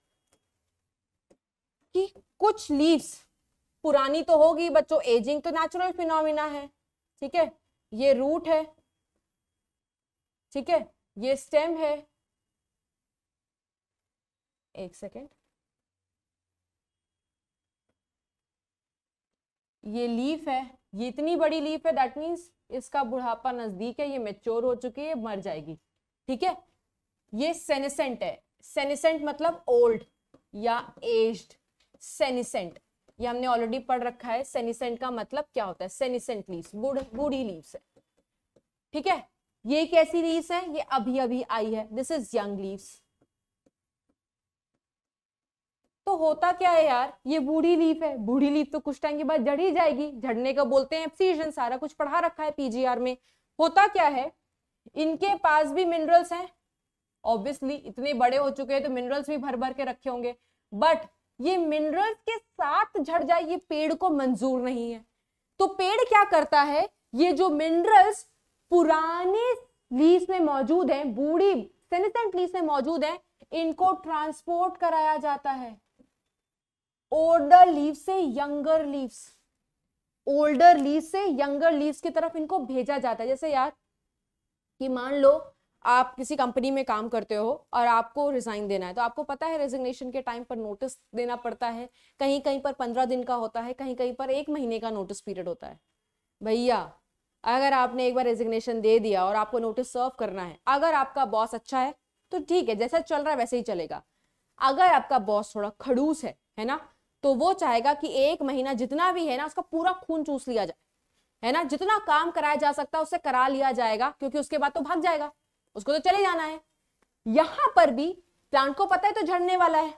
कि कुछ लीव्स पुरानी तो होगी बच्चों एजिंग तो नेचुरल फिनोमिना है ठीक है ये रूट है ठीक है ये स्टेम है एक सेकेंड ये लीफ है ये इतनी बड़ी लीफ है दैट मीन्स इसका बुढ़ापा नजदीक है ये मेच्योर हो चुकी है मर जाएगी ठीक है ये सेनेसेंट है सेनेसेंट मतलब ओल्ड या एज्ड सेनेसेंट ये हमने ऑलरेडी पढ़ रखा है सेनिसेंट का मतलब क्या होता है सेनिसेंट लीव्स बूढ़ बूढ़ी लीव्स है ठीक है ये कैसी लीव्स है ये अभी अभी आई है दिस इज यंग लीव्स तो होता क्या है यार ये बूढ़ी लीफ है बूढ़ी लीफ तो कुछ टाइम के बाद जड़ ही जाएगी झड़ने का बोलते हैं एप्सीजन सारा कुछ पढ़ा रखा है पीजीआर में होता क्या है इनके पास भी मिनरल्स हैं ऑब्वियसली इतने बड़े हो चुके हैं तो मिनरल्स भी भर भर के रखे होंगे बट ये मिनरल्स के साथ झड़ जाए ये पेड़ को मंजूर नहीं है तो पेड़ क्या करता है ये जो मिनरल्स पुराने लीफ में मौजूद है बूढ़ी सेनेसेंट में मौजूद है इनको ट्रांसपोर्ट कराया जाता है ओल्डर लीव से यंगर लीव्स ओल्डर लीव से यंगर लीव्स की तरफ इनको भेजा जाता है जैसे यार कि मान लो आप किसी कंपनी में काम करते हो और आपको रिजाइन देना है तो आपको पता है रेजिग्नेशन के टाइम पर नोटिस देना पड़ता है कहीं कहीं पर पंद्रह दिन का होता है कहीं कहीं पर एक महीने का नोटिस पीरियड होता है भैया अगर आपने एक बार रेजिग्नेशन दे दिया और आपको नोटिस सर्व करना है अगर आपका बॉस अच्छा है तो ठीक है जैसा चल रहा है वैसे ही चलेगा अगर आपका बॉस थोड़ा खड़ूस है है ना तो वो चाहेगा कि एक महीना जितना भी है ना उसका पूरा खून चूस लिया जाए है ना जितना काम कराया जा सकता है उससे करा लिया जाएगा क्योंकि उसके बाद तो भाग जाएगा उसको तो चले जाना है यहां पर भी प्लांट को पता है तो झड़ने वाला है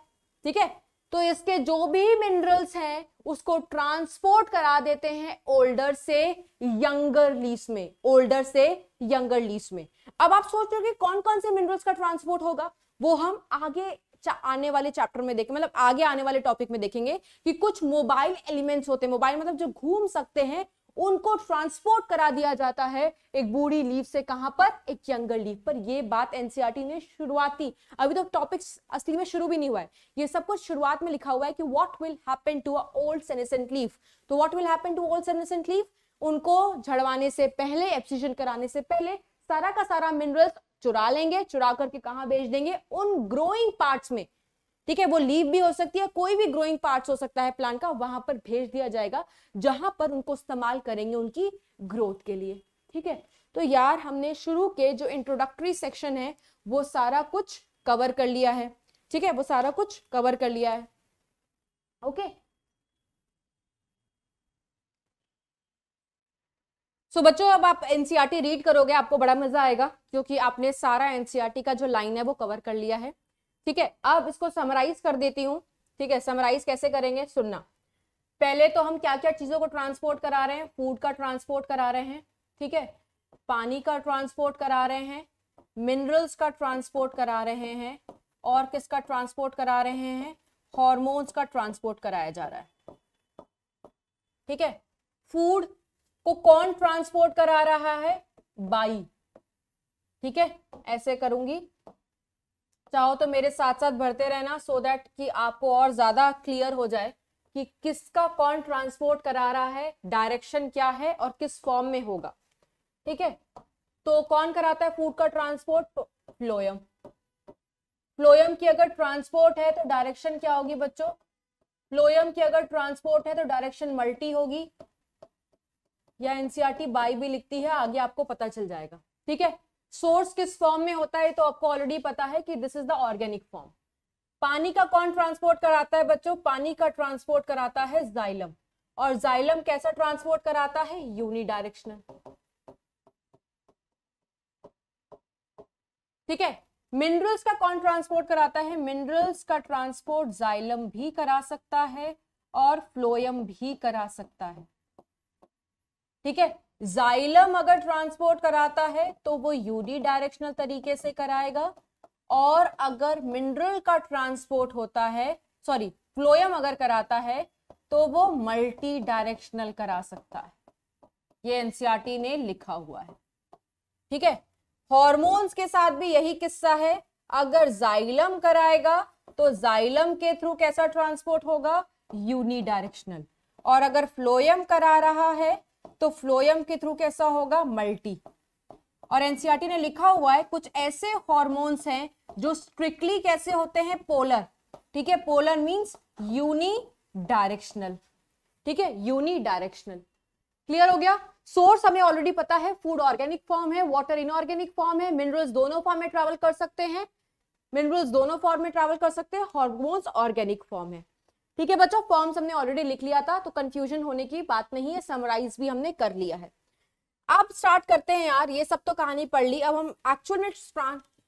ठीक है तो इसके जो भी मिनरल्स हैं उसको ट्रांसपोर्ट करा देते हैं ओल्डर से यंगर लीस में ओल्डर से यंगर लीस में अब आप सोच रहे हो कि कौन कौन से मिनरल्स का ट्रांसपोर्ट होगा वो हम आगे आने वाले चैप्टर में देखें मतलब आगे आने वाले टॉपिक में देखेंगे कि कुछ मोबाइल एलिमेंट्स होते हैं मोबाइल मतलब जो घूम सकते हैं उनको ट्रांसपोर्ट करा दिया जाता है एक बूढ़ी लीव से कहां पर एक यंगर लीव पर यह बात एनसीआरटी e ने शुरुआती अभी तो टॉपिक्स असली में शुरू भी नहीं हुआ है ये सब कुछ शुरुआत में लिखा हुआ है कि what will happen to a old senescent leave तो what will happen to old senescent leave उनको झड़वाने से पहले एप्सीजन कराने से पहले सारा का सारा मिनरल्स चुरा लेंगे चुरा करके कहा बेच देंगे उन ग्रोइंग पार्ट्स में ठीक है वो लीव भी हो सकती है कोई भी ग्रोइंग पार्ट हो सकता है प्लांट का वहां पर भेज दिया जाएगा जहां पर उनको इस्तेमाल करेंगे उनकी ग्रोथ के लिए ठीक है तो यार हमने शुरू के जो इंट्रोडक्टरी सेक्शन है वो सारा कुछ कवर कर लिया है ठीक है वो सारा कुछ कवर कर लिया है ओके okay? सो so, बच्चों अब आप एनसीईआरटी रीड e करोगे आपको बड़ा मजा आएगा क्योंकि आपने सारा एनसीईआरटी e का जो लाइन है वो कवर कर लिया है ठीक है अब इसको समराइज कर देती हूँ ठीक है समराइज कैसे करेंगे सुनना पहले तो हम क्या क्या चीज़ों को ट्रांसपोर्ट करा रहे हैं फूड का ट्रांसपोर्ट करा रहे हैं ठीक है पानी का ट्रांसपोर्ट करा रहे हैं मिनरल्स का ट्रांसपोर्ट करा रहे हैं और किसका ट्रांसपोर्ट करा रहे हैं हॉर्मोन्स का ट्रांसपोर्ट कराया जा रहा है ठीक है फूड को कौन ट्रांसपोर्ट करा रहा है बाई ठीक है ऐसे करूंगी चाहो तो मेरे साथ साथ भरते रहना सो so दैट कि आपको और ज्यादा क्लियर हो जाए कि किसका कौन ट्रांसपोर्ट करा रहा है डायरेक्शन क्या है और किस फॉर्म में होगा ठीक है तो कौन कराता है फूड का ट्रांसपोर्ट फ्लोयम फ्लोयम की अगर ट्रांसपोर्ट है तो डायरेक्शन क्या होगी बच्चों फ्लोयम की अगर ट्रांसपोर्ट है तो डायरेक्शन मल्टी होगी या एनसीआरटी बाई e भी लिखती है आगे आपको पता चल जाएगा ठीक है सोर्स किस फॉर्म में होता है तो आपको ऑलरेडी पता है कि this is the organic form पानी का कौन ट्रांसपोर्ट कराता है बच्चों पानी का ट्रांसपोर्ट कराता है जाइलम और जाइलम कैसा ट्रांसपोर्ट कराता है यूनि डायरेक्शनल ठीक है मिनरल्स का कौन ट्रांसपोर्ट कराता है मिनरल्स का ट्रांसपोर्ट जाइलम भी करा सकता है और फ्लोयम भी करा सकता है ठीक है जाइलम अगर ट्रांसपोर्ट कराता है तो वो यूनी डायरेक्शनल तरीके से कराएगा और अगर मिनरल का ट्रांसपोर्ट होता है सॉरी फ्लोयम अगर कराता है तो वो मल्टी डायरेक्शनल करा सकता है ये एनसीआरटी e ने लिखा हुआ है ठीक है हॉर्मोन्स के साथ भी यही किस्सा है अगर जाइलम कराएगा तो जाइलम के थ्रू कैसा ट्रांसपोर्ट होगा यूनी डायरेक्शनल और अगर फ्लोयम करा रहा है तो फ्लोयम के थ्रू कैसा होगा मल्टी और एनसीआरटी e ने लिखा हुआ है कुछ ऐसे हॉर्मोन्स हैं जो स्ट्रिक्टली कैसे होते हैं पोलर ठीक है पोलर मींस यूनी डायरेक्शनल ठीक है यूनी डायरेक्शनल क्लियर हो गया सोर्स हमें ऑलरेडी पता है फूड ऑर्गेनिक फॉर्म है वाटर इनऑर्गेनिक फॉर्म है मिनरल्स दोनों फॉर्म में ट्रेवल कर सकते हैं मिनरल्स दोनों फॉर्म में ट्रेवल कर सकते हैं हॉर्मोन्स ऑर्गेनिक फॉर्म है ठीक है बच्चों फॉर्म्स हमने ऑलरेडी लिख लिया था तो कंफ्यूजन होने की बात नहीं है समराइज भी हमने कर लिया है अब स्टार्ट करते हैं यार ये सब तो कहानी पढ़ ली अब हम एक्चुअल में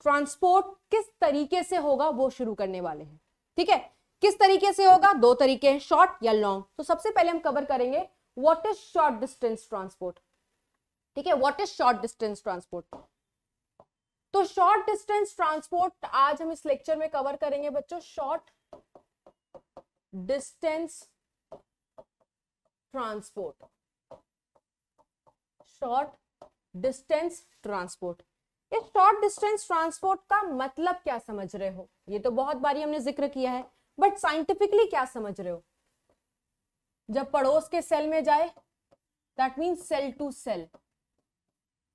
ट्रांसपोर्ट किस तरीके से होगा वो शुरू करने वाले हैं ठीक है किस तरीके से होगा दो तरीके हैं शॉर्ट या लॉन्ग तो सबसे पहले हम कवर करेंगे what is short distance transport ठीक है what is short distance transport तो शॉर्ट डिस्टेंस ट्रांसपोर्ट आज हम इस लेक्चर में कवर करेंगे बच्चों short distance transport short distance transport ये शॉर्ट डिस्टेंस ट्रांसपोर्ट का मतलब क्या समझ रहे हो ये तो बहुत बारी हमने जिक्र किया है बट साइंटिफिकली क्या समझ रहे हो जब पड़ोस के सेल में जाए that mean cell to cell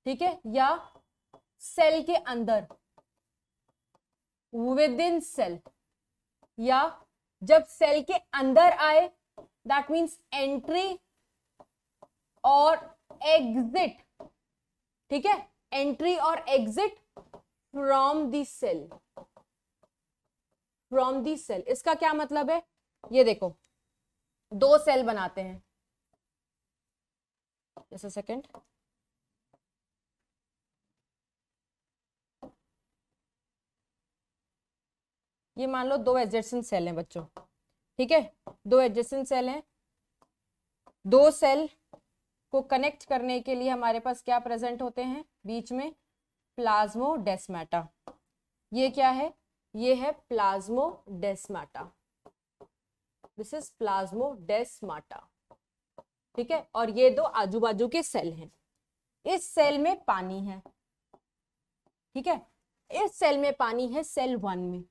ठीक है या सेल के अंदर विद इन सेल या जब सेल के अंदर आए दैट मीन्स एंट्री और एग्जिट ठीक है एंट्री और exit from the cell from the cell इसका क्या मतलब है ये देखो दो सेल बनाते हैं जैसे सेकंड ये मान लो दो एडजेसेंट सेल हैं बच्चों ठीक है दो एडजेसेंट सेल हैं दो सेल को कनेक्ट करने के लिए हमारे पास क्या प्रेजेंट होते हैं बीच में प्लाज्मोडेस्माटा ये क्या है ये है प्लाज्मो डेस्माटा दिस इज प्लाज्मो डेस्माटा ठीक है और ये दो आजू बाजू के सेल हैं इस सेल में पानी है ठीक है इस सेल में पानी है सेल वन में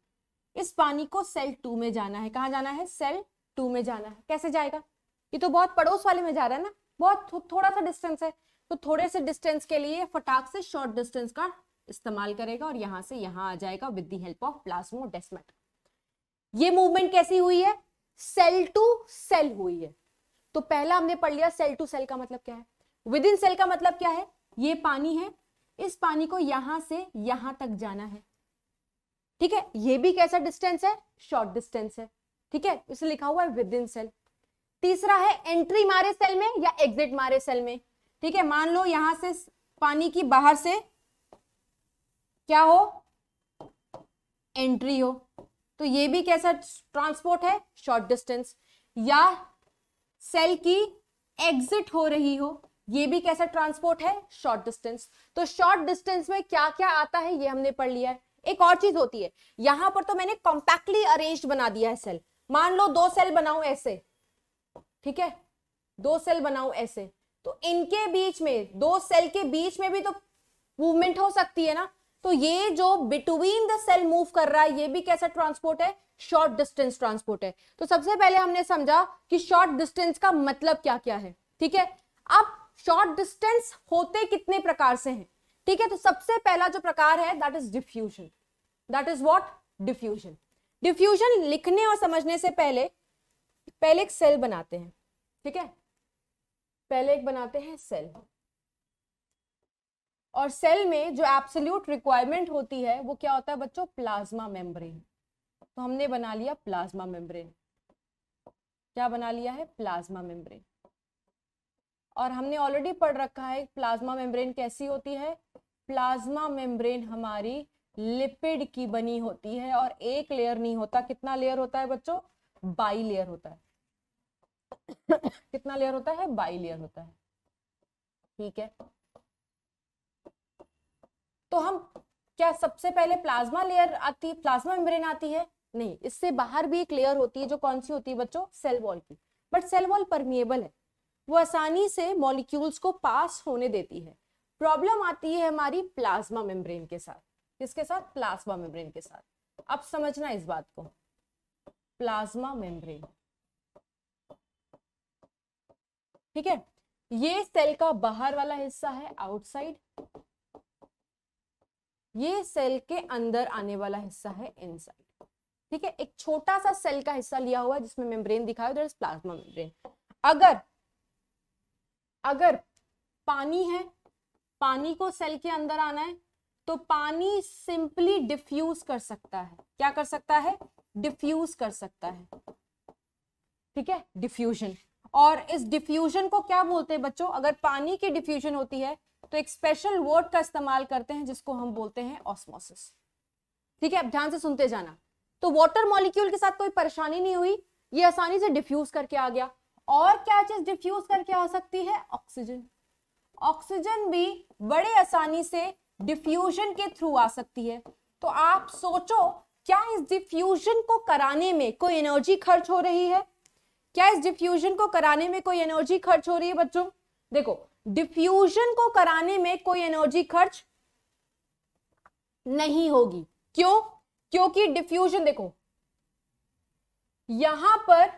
इस पानी को सेल टू में जाना है कहाँ जाना है सेल टू में जाना है कैसे जाएगा ये तो बहुत पड़ोस वाले में जा रहा है ना बहुत थो, थोड़ा सा डिस्टेंस है तो थोड़े से डिस्टेंस के लिए फटाक से शॉर्ट डिस्टेंस का इस्तेमाल करेगा और यहाँ से यहाँ आ जाएगा with the help of plasmodesmata ये मूवमेंट कैसी हुई है सेल टू सेल हुई है तो पहला हमने पढ़ लिया सेल टू सेल का मतलब क्या है विद इन सेल का मतलब क्या है ये पानी है इस पानी को यहां से यहां तक जाना है ठीक है ये भी कैसा डिस्टेंस है शॉर्ट डिस्टेंस है ठीक है इसे लिखा हुआ है विद इन सेल तीसरा है एंट्री मारे सेल में या एग्जिट मारे सेल में ठीक है मान लो यहां से पानी की बाहर से क्या हो एंट्री हो तो ये भी कैसा ट्रांसपोर्ट है शॉर्ट डिस्टेंस या सेल की एग्जिट हो रही हो ये भी कैसा ट्रांसपोर्ट है शॉर्ट डिस्टेंस तो शॉर्ट डिस्टेंस में क्या क्या आता है ये हमने पढ़ लिया है एक और चीज होती है यहां पर तो मैंने कॉम्पैक्टली अरेन्ज बना दिया है सेल मान लो दो सेल बनाऊ ऐसे ठीक है दो सेल बनाऊ ऐसे तो इनके बीच में दो सेल के बीच में भी तो मूवमेंट हो सकती है ना तो ये जो बिटवीन द सेल मूव कर रहा है ये भी कैसा ट्रांसपोर्ट है शॉर्ट डिस्टेंस ट्रांसपोर्ट है तो सबसे पहले हमने समझा कि शॉर्ट डिस्टेंस का मतलब क्या क्या है ठीक है अब शॉर्ट डिस्टेंस होते कितने प्रकार से हैं ठीक है तो सबसे पहला जो प्रकार है that is diffusion that is what diffusion diffusion लिखने और समझने से पहले पहले एक सेल बनाते हैं ठीक है पहले एक बनाते हैं सेल और सेल में जो एब्सोल्यूट रिक्वायरमेंट होती है वो क्या होता है बच्चों प्लाज्मा मेम्ब्रेन तो हमने बना लिया प्लाज्मा मेम्ब्रेन क्या बना लिया है प्लाज्मा मेम्ब्रेन और हमने ऑलरेडी पढ़ रखा है प्लाज्मा मेम्ब्रेन कैसी होती है प्लाज्मा मेम्ब्रेन हमारी लिपिड की बनी होती है और एक लेयर नहीं होता कितना लेयर होता है बच्चों बाई लेयर होता है कितना लेयर होता है बाई लेयर होता है ठीक है तो हम क्या सबसे पहले प्लाज्मा लेयर आती प्लाज्मा मेम्ब्रेन आती है नहीं इससे बाहर भी एक लेयर होती है जो कौन सी होती है बच्चों सेल वॉल की बट सेल वॉल परमिएबल है वो आसानी से मॉलिक्यूल्स को पास होने देती है प्रॉब्लम आती है हमारी प्लाज्मा मेम्ब्रेन के साथ किसके साथ प्लाज्मा मेम्ब्रेन के साथ अब समझना इस बात को प्लाज्मा मेम्ब्रेन ठीक है ये सेल का बाहर वाला हिस्सा है आउटसाइड ये सेल के अंदर आने वाला हिस्सा है इनसाइड ठीक है एक छोटा सा सेल का हिस्सा लिया हुआ है जिसमें मेम्ब्रेन दिखाया उधर प्लाज्मा मेम्ब्रेन अगर अगर पानी है पानी को सेल के अंदर आना है तो पानी सिंपली डिफ्यूज कर सकता है क्या कर सकता है डिफ्यूज कर सकता है ठीक है डिफ्यूजन और इस डिफ्यूजन को क्या बोलते हैं बच्चों अगर पानी की डिफ्यूजन होती है तो एक स्पेशल वर्ड का इस्तेमाल करते हैं जिसको हम बोलते हैं ऑस्मोसिस ठीक है अब ध्यान से सुनते जाना तो वॉटर मॉलिक्यूल के साथ कोई परेशानी नहीं हुई ये आसानी से डिफ्यूज करके आ गया और क्या चीज डिफ्यूज करके आ सकती है ऑक्सीजन ऑक्सीजन भी बड़े आसानी से डिफ्यूजन के थ्रू आ सकती है तो आप सोचो क्या इस डिफ्यूजन को कराने में कोई एनर्जी खर्च हो रही है क्या इस डिफ्यूजन को कराने में कोई एनर्जी खर्च हो रही है बच्चों देखो डिफ्यूजन को कराने में कोई एनर्जी खर्च नहीं होगी क्यों क्योंकि डिफ्यूजन देखो यहां पर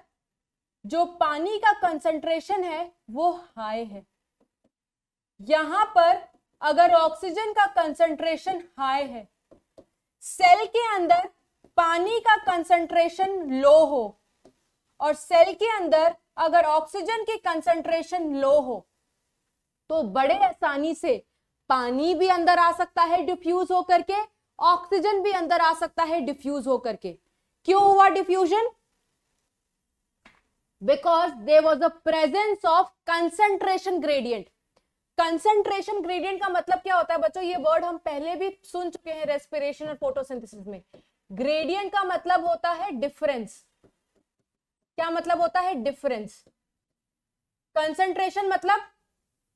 जो पानी का कंसंट्रेशन है वो हाई है यहां पर अगर ऑक्सीजन का कंसंट्रेशन हाई है सेल के अंदर पानी का कंसंट्रेशन लो हो और सेल के अंदर अगर ऑक्सीजन की कंसंट्रेशन लो हो तो बड़े आसानी से पानी भी अंदर आ सकता है डिफ्यूज होकर के ऑक्सीजन भी अंदर आ सकता है डिफ्यूज होकर के क्यों हुआ diffusion because there was a presence of concentration gradient concentration gradient का मतलब क्या होता है बच्चों ये वर्ड हम पहले भी सुन चुके हैं रेस्पिरेशन और फोटोसिंथेसिस में ग्रेडियंट का मतलब होता है डिफरेंस क्या मतलब होता है डिफरेंस कंसेंट्रेशन मतलब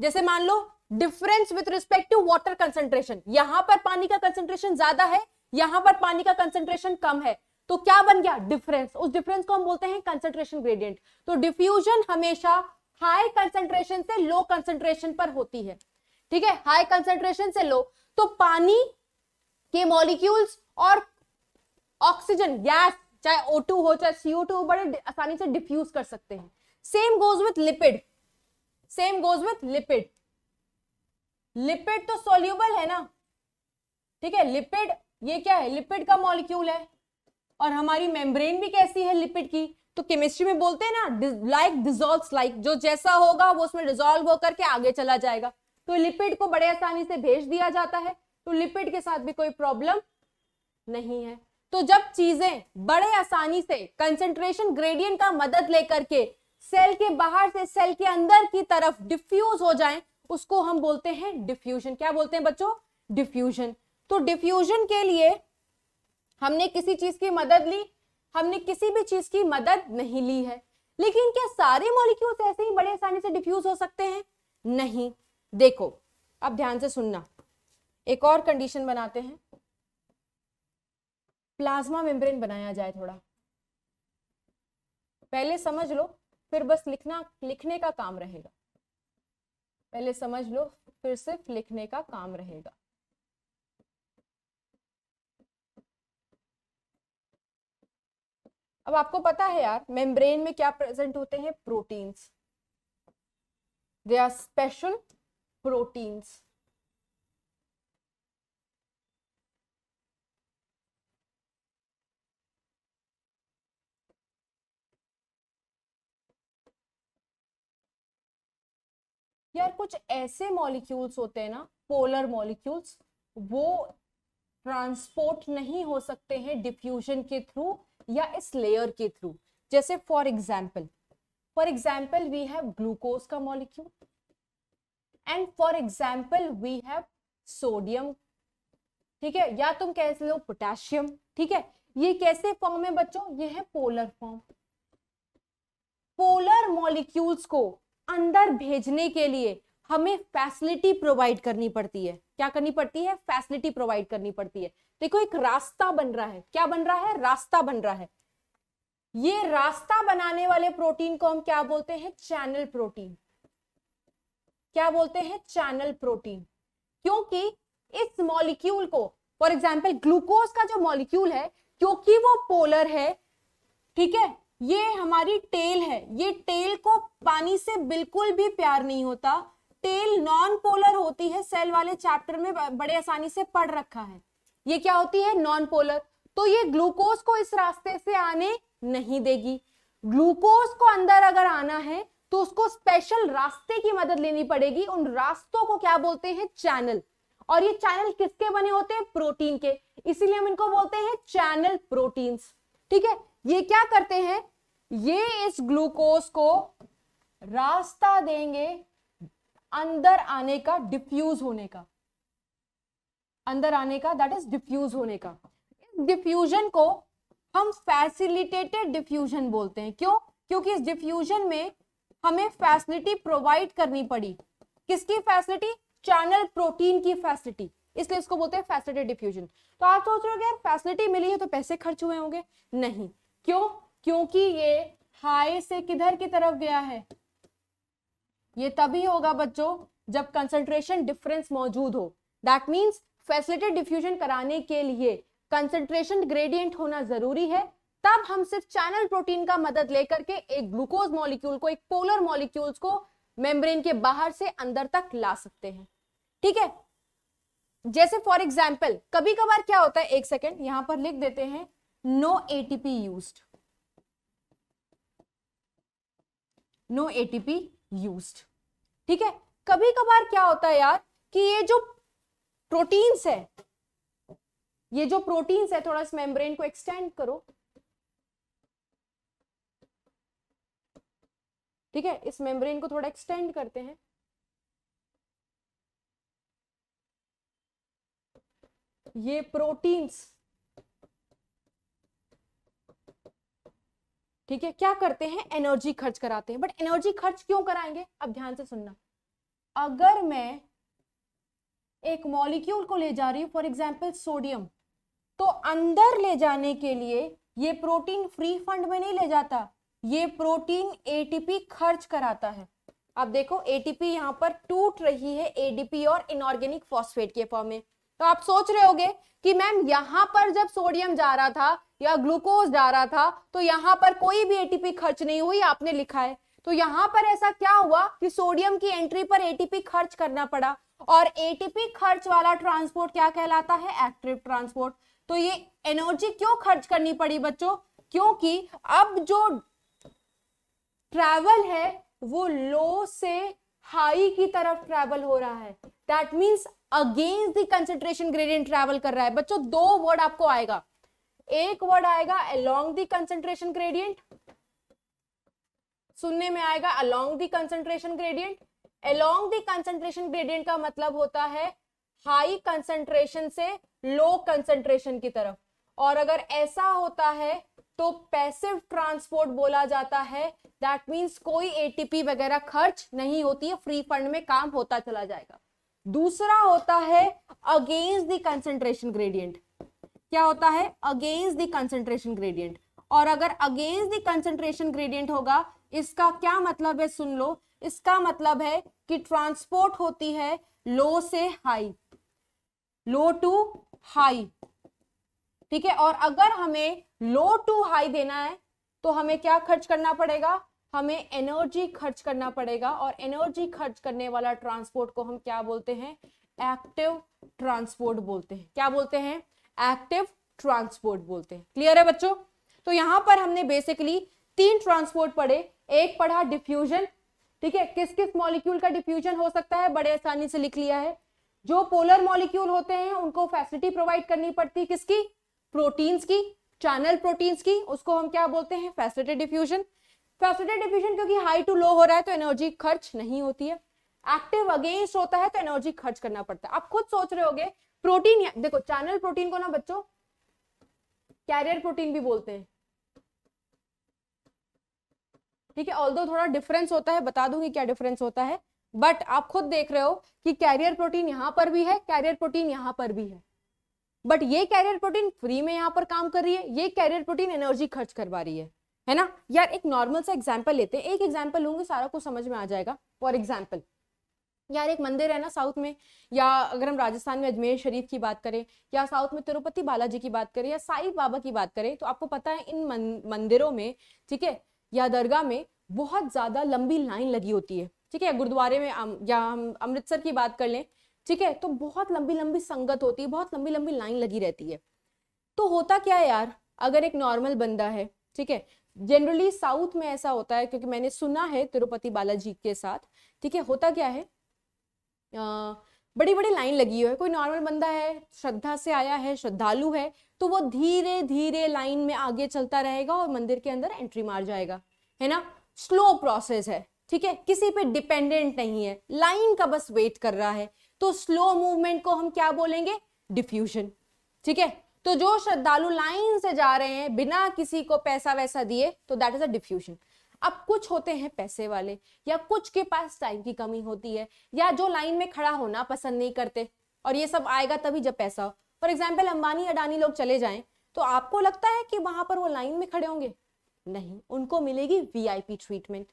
जैसे मान लो difference with respect to water concentration यहां पर पानी का कंसेंट्रेशन ज्यादा है यहां पर पानी का कंसेंट्रेशन कम है तो क्या बन गया डिफरेंस उस डिफरेंस को हम बोलते हैं कंसेंट्रेशन ग्रेडियंट तो डिफ्यूजन हमेशा हाई कंसेंट्रेशन से लो कंसेंट्रेशन पर होती है ठीक है हाई कंसेंट्रेशन से लो तो पानी के मॉलिक्यूल्स और ऑक्सीजन गैस चाहे O2 हो चाहे CO2 बड़े आसानी से डिफ्यूज कर सकते हैं same goes with lipid same goes with lipid lipid तो सोल्यूबल है ना ठीक है लिपिड ये क्या है लिपिड का मॉलिक्यूल है और हमारी मेम्ब्रेन भी कैसी है लिपिड की तो केमिस्ट्री में बोलते हैं ना लाइक डिजोल्व लाइक जो जैसा होगा वो उसमें डिजोल्व होकर के आगे चला जाएगा तो लिपिड को बड़े आसानी से भेज दिया जाता है तो लिपिड के साथ भी कोई प्रॉब्लम नहीं है तो जब चीजें बड़े आसानी से कंसेंट्रेशन ग्रेडियंट का मदद लेकर के सेल के बाहर से सेल के अंदर की तरफ डिफ्यूज हो जाए उसको हम बोलते हैं डिफ्यूजन क्या बोलते हैं बच्चों डिफ्यूजन तो डिफ्यूजन के लिए हमने किसी चीज की मदद ली हमने किसी भी चीज की मदद नहीं ली है लेकिन क्या सारे मॉलिक्यूल्स ऐसे ही बड़े आसानी से डिफ्यूज हो सकते हैं नहीं देखो अब ध्यान से सुनना एक और कंडीशन बनाते हैं प्लाज्मा मेम्ब्रेन बनाया जाए थोड़ा पहले समझ लो फिर बस लिखना लिखने का काम रहेगा पहले समझ लो फिर सिर्फ लिखने का काम रहेगा अब आपको पता है यार मेम्ब्रेन में क्या प्रेजेंट होते हैं proteins they are special proteins यार कुछ ऐसे मॉलिक्यूल्स होते हैं ना पोलर मॉलिक्यूल्स वो ट्रांसपोर्ट नहीं हो सकते हैं डिफ्यूजन के थ्रू या इस लेयर के थ्रू जैसे for example for example we have glucose का molecule and for example we have sodium ठीक है या तुम कह लो पोटेशियम ठीक है ये कैसे फॉर्म है बच्चों ये है पोलर फॉर्म पोलर मॉलिक्यूल्स को अंदर भेजने के लिए हमें फैसिलिटी प्रोवाइड करनी पड़ती है क्या करनी पड़ती है फैसिलिटी प्रोवाइड करनी पड़ती है देखो एक रास्ता बन रहा है क्या बन रहा है रास्ता बन रहा है ये रास्ता बनाने वाले प्रोटीन को हम क्या बोलते हैं चैनल प्रोटीन क्या बोलते हैं चैनल प्रोटीन क्योंकि इस मॉलिक्यूल को फॉर एग्जाम्पल ग्लूकोज का जो मॉलिक्यूल है क्योंकि वो पोलर है ठीक है ये हमारी टेल है ये टेल को पानी से बिल्कुल भी प्यार नहीं होता टेल नॉन पोलर होती है सेल वाले चैप्टर में बड़े आसानी से पढ़ रखा है ये क्या होती है नॉन पोलर तो ये ग्लूकोज को इस रास्ते से आने नहीं देगी ग्लूकोज को अंदर अगर आना है तो उसको स्पेशल रास्ते की मदद लेनी पड़ेगी उन रास्तों को क्या बोलते हैं चैनल और ये चैनल किसके बने होते हैं प्रोटीन के इसीलिए हम इनको बोलते हैं चैनल प्रोटीन्स ठीक है ये क्या करते हैं ये इस ग्लूकोज को रास्ता देंगे अंदर आने का डिफ्यूज होने का अंदर आने का दैट इज डिफ्यूज होने का इस डिफ्यूजन को हम फैसिलिटेटेड डिफ्यूजन बोलते हैं क्यों क्योंकि इस डिफ्यूजन में हमें फैसिलिटी प्रोवाइड करनी पड़ी किसकी फैसिलिटी चैनल प्रोटीन की फैसिलिटी इसलिए इसको बोलते हैं फैसिलिटी डिफ्यूजन तो आप सोच रहे हो यार फैसिलिटी मिली है तो पैसे खर्च हुए होंगे नहीं क्यों क्योंकि ये हाई से किधर की तरफ गया है ये तभी होगा बच्चों जब कंसंट्रेशन डिफरेंस मौजूद हो दैट मीन्स फैसिलिटेड डिफ्यूजन कराने के लिए कंसेंट्रेशन ग्रेडियंट होना जरूरी है तब हम सिर्फ चैनल प्रोटीन का मदद लेकर के एक ग्लूकोज मॉलिक्यूल को एक पोलर मॉलिक्यूल्स को मेम्ब्रेन के बाहर से अंदर तक ला सकते हैं ठीक है जैसे फॉर एग्जाम्पल कभी कभार क्या होता है एक सेकेंड यहां पर लिख देते हैं no a ATP use no a ATP use ठीक है कभी कभार क्या होता है यार कि ये जो प्रोटीन्स है ये जो प्रोटीन्स है थोड़ा इस मेम्ब्रेन को एक्सटेंड करो ठीक है इस मेम्ब्रेन को थोड़ा एक्सटेंड करते हैं ये प्रोटीन्स ठीक है क्या करते हैं एनर्जी खर्च कराते हैं बट एनर्जी खर्च क्यों कराएंगे अब ध्यान से सुनना अगर मैं एक मॉलिक्यूल को ले जा रही हूँ फॉर एग्जाम्पल सोडियम तो अंदर ले जाने के लिए ये प्रोटीन फ्री फंड में नहीं ले जाता ये प्रोटीन एटीपी खर्च कराता है अब देखो एटीपी यहाँ पर टूट रही है एडीपी और इनऑर्गेनिक फॉस्फेट के फॉर्म में तो आप सोच रहे होगे कि मैम यहाँ पर जब सोडियम जा रहा था या ग्लूकोज जा रहा था तो यहाँ पर कोई भी एटीपी खर्च नहीं हुई आपने लिखा है तो यहाँ पर ऐसा क्या हुआ कि सोडियम की एंट्री पर एटीपी खर्च करना पड़ा और एटीपी खर्च वाला ट्रांसपोर्ट क्या कहलाता है एक्टिव ट्रांसपोर्ट तो ये एनर्जी क्यों खर्च करनी पड़ी बच्चों क्योंकि अब जो ट्रैवल है वो लो से हाई की तरफ ट्रैवल हो रहा है that means against the concentration gradient travel कर रहा है बच्चों दो वर्ड आपको आएगा एक वर्ड आएगा अलोंग द कंसेंट्रेशन ग्रेडियंट सुनने में आएगा along the concentration gradient along the concentration gradient का मतलब होता है हाई कंसेंट्रेशन से लो कंसेंट्रेशन की तरफ और अगर ऐसा होता है तो पैसिव ट्रांसपोर्ट बोला जाता है दैट मींस कोई एटीपी वगैरह खर्च नहीं होती है फ्री फंड में काम होता चला जाएगा दूसरा होता है अगेंस्ट द कंसेंट्रेशन ग्रेडियंट क्या होता है अगेंस्ट द कंसेंट्रेशन ग्रेडियंट और अगर अगेंस्ट द कंसेंट्रेशन ग्रेडियंट होगा इसका क्या मतलब है सुन लो इसका मतलब है कि ट्रांसपोर्ट होती है लो से हाई लो टू हाई ठीक है और अगर हमें लो टू हाई देना है तो हमें क्या खर्च करना पड़ेगा हमें एनर्जी खर्च करना पड़ेगा और एनर्जी खर्च करने वाला ट्रांसपोर्ट को हम क्या बोलते हैं एक्टिव ट्रांसपोर्ट बोलते हैं क्या बोलते हैं एक्टिव ट्रांसपोर्ट बोलते हैं क्लियर है बच्चों तो यहां पर हमने बेसिकली तीन ट्रांसपोर्ट पढ़े एक पढ़ा डिफ्यूजन ठीक है किस किस मॉलिक्यूल का डिफ्यूजन हो सकता है बड़े आसानी से लिख लिया है जो पोलर मॉलिक्यूल होते हैं उनको फैसिलिटी प्रोवाइड करनी पड़ती है किसकी प्रोटीन्स की चैनल प्रोटीन्स की उसको हम क्या बोलते हैं फैसिलिटी डिफ्यूजन फैसिलिटी डिफ्यूजन क्योंकि हाई टू लो हो रहा है तो एनर्जी खर्च नहीं होती है एक्टिव अगेंस्ट होता है तो एनर्जी खर्च करना पड़ता है आप खुद सोच रहे हो प्रोटीन देखो चैनल प्रोटीन को ना बच्चों कैरियर प्रोटीन भी बोलते हैं ठीक है ऑल थोड़ा डिफरेंस होता है बता दूंगी क्या डिफरेंस होता है बट आप खुद देख रहे हो कि कैरियर प्रोटीन यहाँ पर भी है कैरियर प्रोटीन यहाँ पर भी है बट ये कैरियर प्रोटीन फ्री में यहाँ पर काम कर रही है ये कैरियर प्रोटीन एनर्जी खर्च करवा रही है है ना यार एक नॉर्मल सा एग्जाम्पल लेते हैं एक एग्जाम्पल लूंगी सारा कुछ समझ में आ जाएगा फॉर एग्जाम्पल यार एक मंदिर है ना साउथ में या अगर हम राजस्थान में अजमेर शरीफ की बात करें या साउथ में तिरुपति बालाजी की बात करें या साई बाबा की बात करें तो आपको पता है इन मंदिरों में ठीक है या दरगाह में बहुत ज़्यादा लंबी लाइन लगी होती है ठीक है गुरुद्वारे में या हम अमृतसर की बात कर लें ठीक है तो बहुत लंबी लंबी संगत होती है बहुत लंबी लंबी लाइन लगी रहती है तो होता क्या है यार अगर एक नॉर्मल बंदा है ठीक है जनरली साउथ में ऐसा होता है क्योंकि मैंने सुना है तिरुपति बालाजी के साथ ठीक है होता क्या है आ, बड़ी बड़ी लाइन लगी हुई है कोई नॉर्मल बंदा है श्रद्धा से आया है श्रद्धालु है तो वो धीरे धीरे लाइन में आगे चलता रहेगा और मंदिर के अंदर एंट्री मार जाएगा है ना स्लो प्रोसेस है ठीक है किसी पे डिपेंडेंट नहीं है लाइन का बस वेट कर रहा है तो स्लो मूवमेंट को हम क्या बोलेंगे डिफ्यूजन ठीक है तो जो श्रद्धालु लाइन से जा रहे हैं बिना किसी को पैसा वैसा दिए तो दैट इज अ डिफ्यूजन अब कुछ होते हैं पैसे वाले या कुछ के पास टाइम की कमी होती है या जो लाइन में खड़ा होना पसंद नहीं करते और ये सब आएगा तभी जब पैसा हो फॉर एग्जाम्पल अंबानी अडानी लोग चले जाए तो आपको लगता है कि वहां पर वो लाइन में खड़े होंगे नहीं उनको मिलेगी वीआईपी ट्रीटमेंट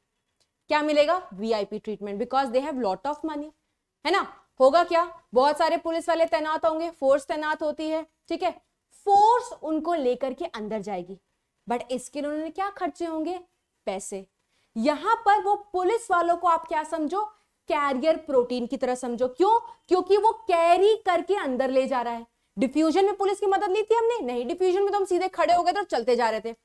क्या मिलेगा VIP treatment because they have lot of money है ना होगा क्या बहुत सारे पुलिस वाले तैनात होंगे फोर्स तैनात होती है ठीक है फोर्स उनको लेकर के अंदर जाएगी बट इसके लिए उन्होंने क्या खर्चे होंगे पैसे यहां पर वो पुलिस वालों को आप क्या समझो कैरियर प्रोटीन की तरह समझो क्यों क्योंकि वो कैरी करके अंदर ले जा रहा है डिफ्यूजन में पुलिस की मदद ली थी हमने नहीं डिफ्यूजन में तो हम सीधे खड़े हो गए थे और चलते जा रहे थे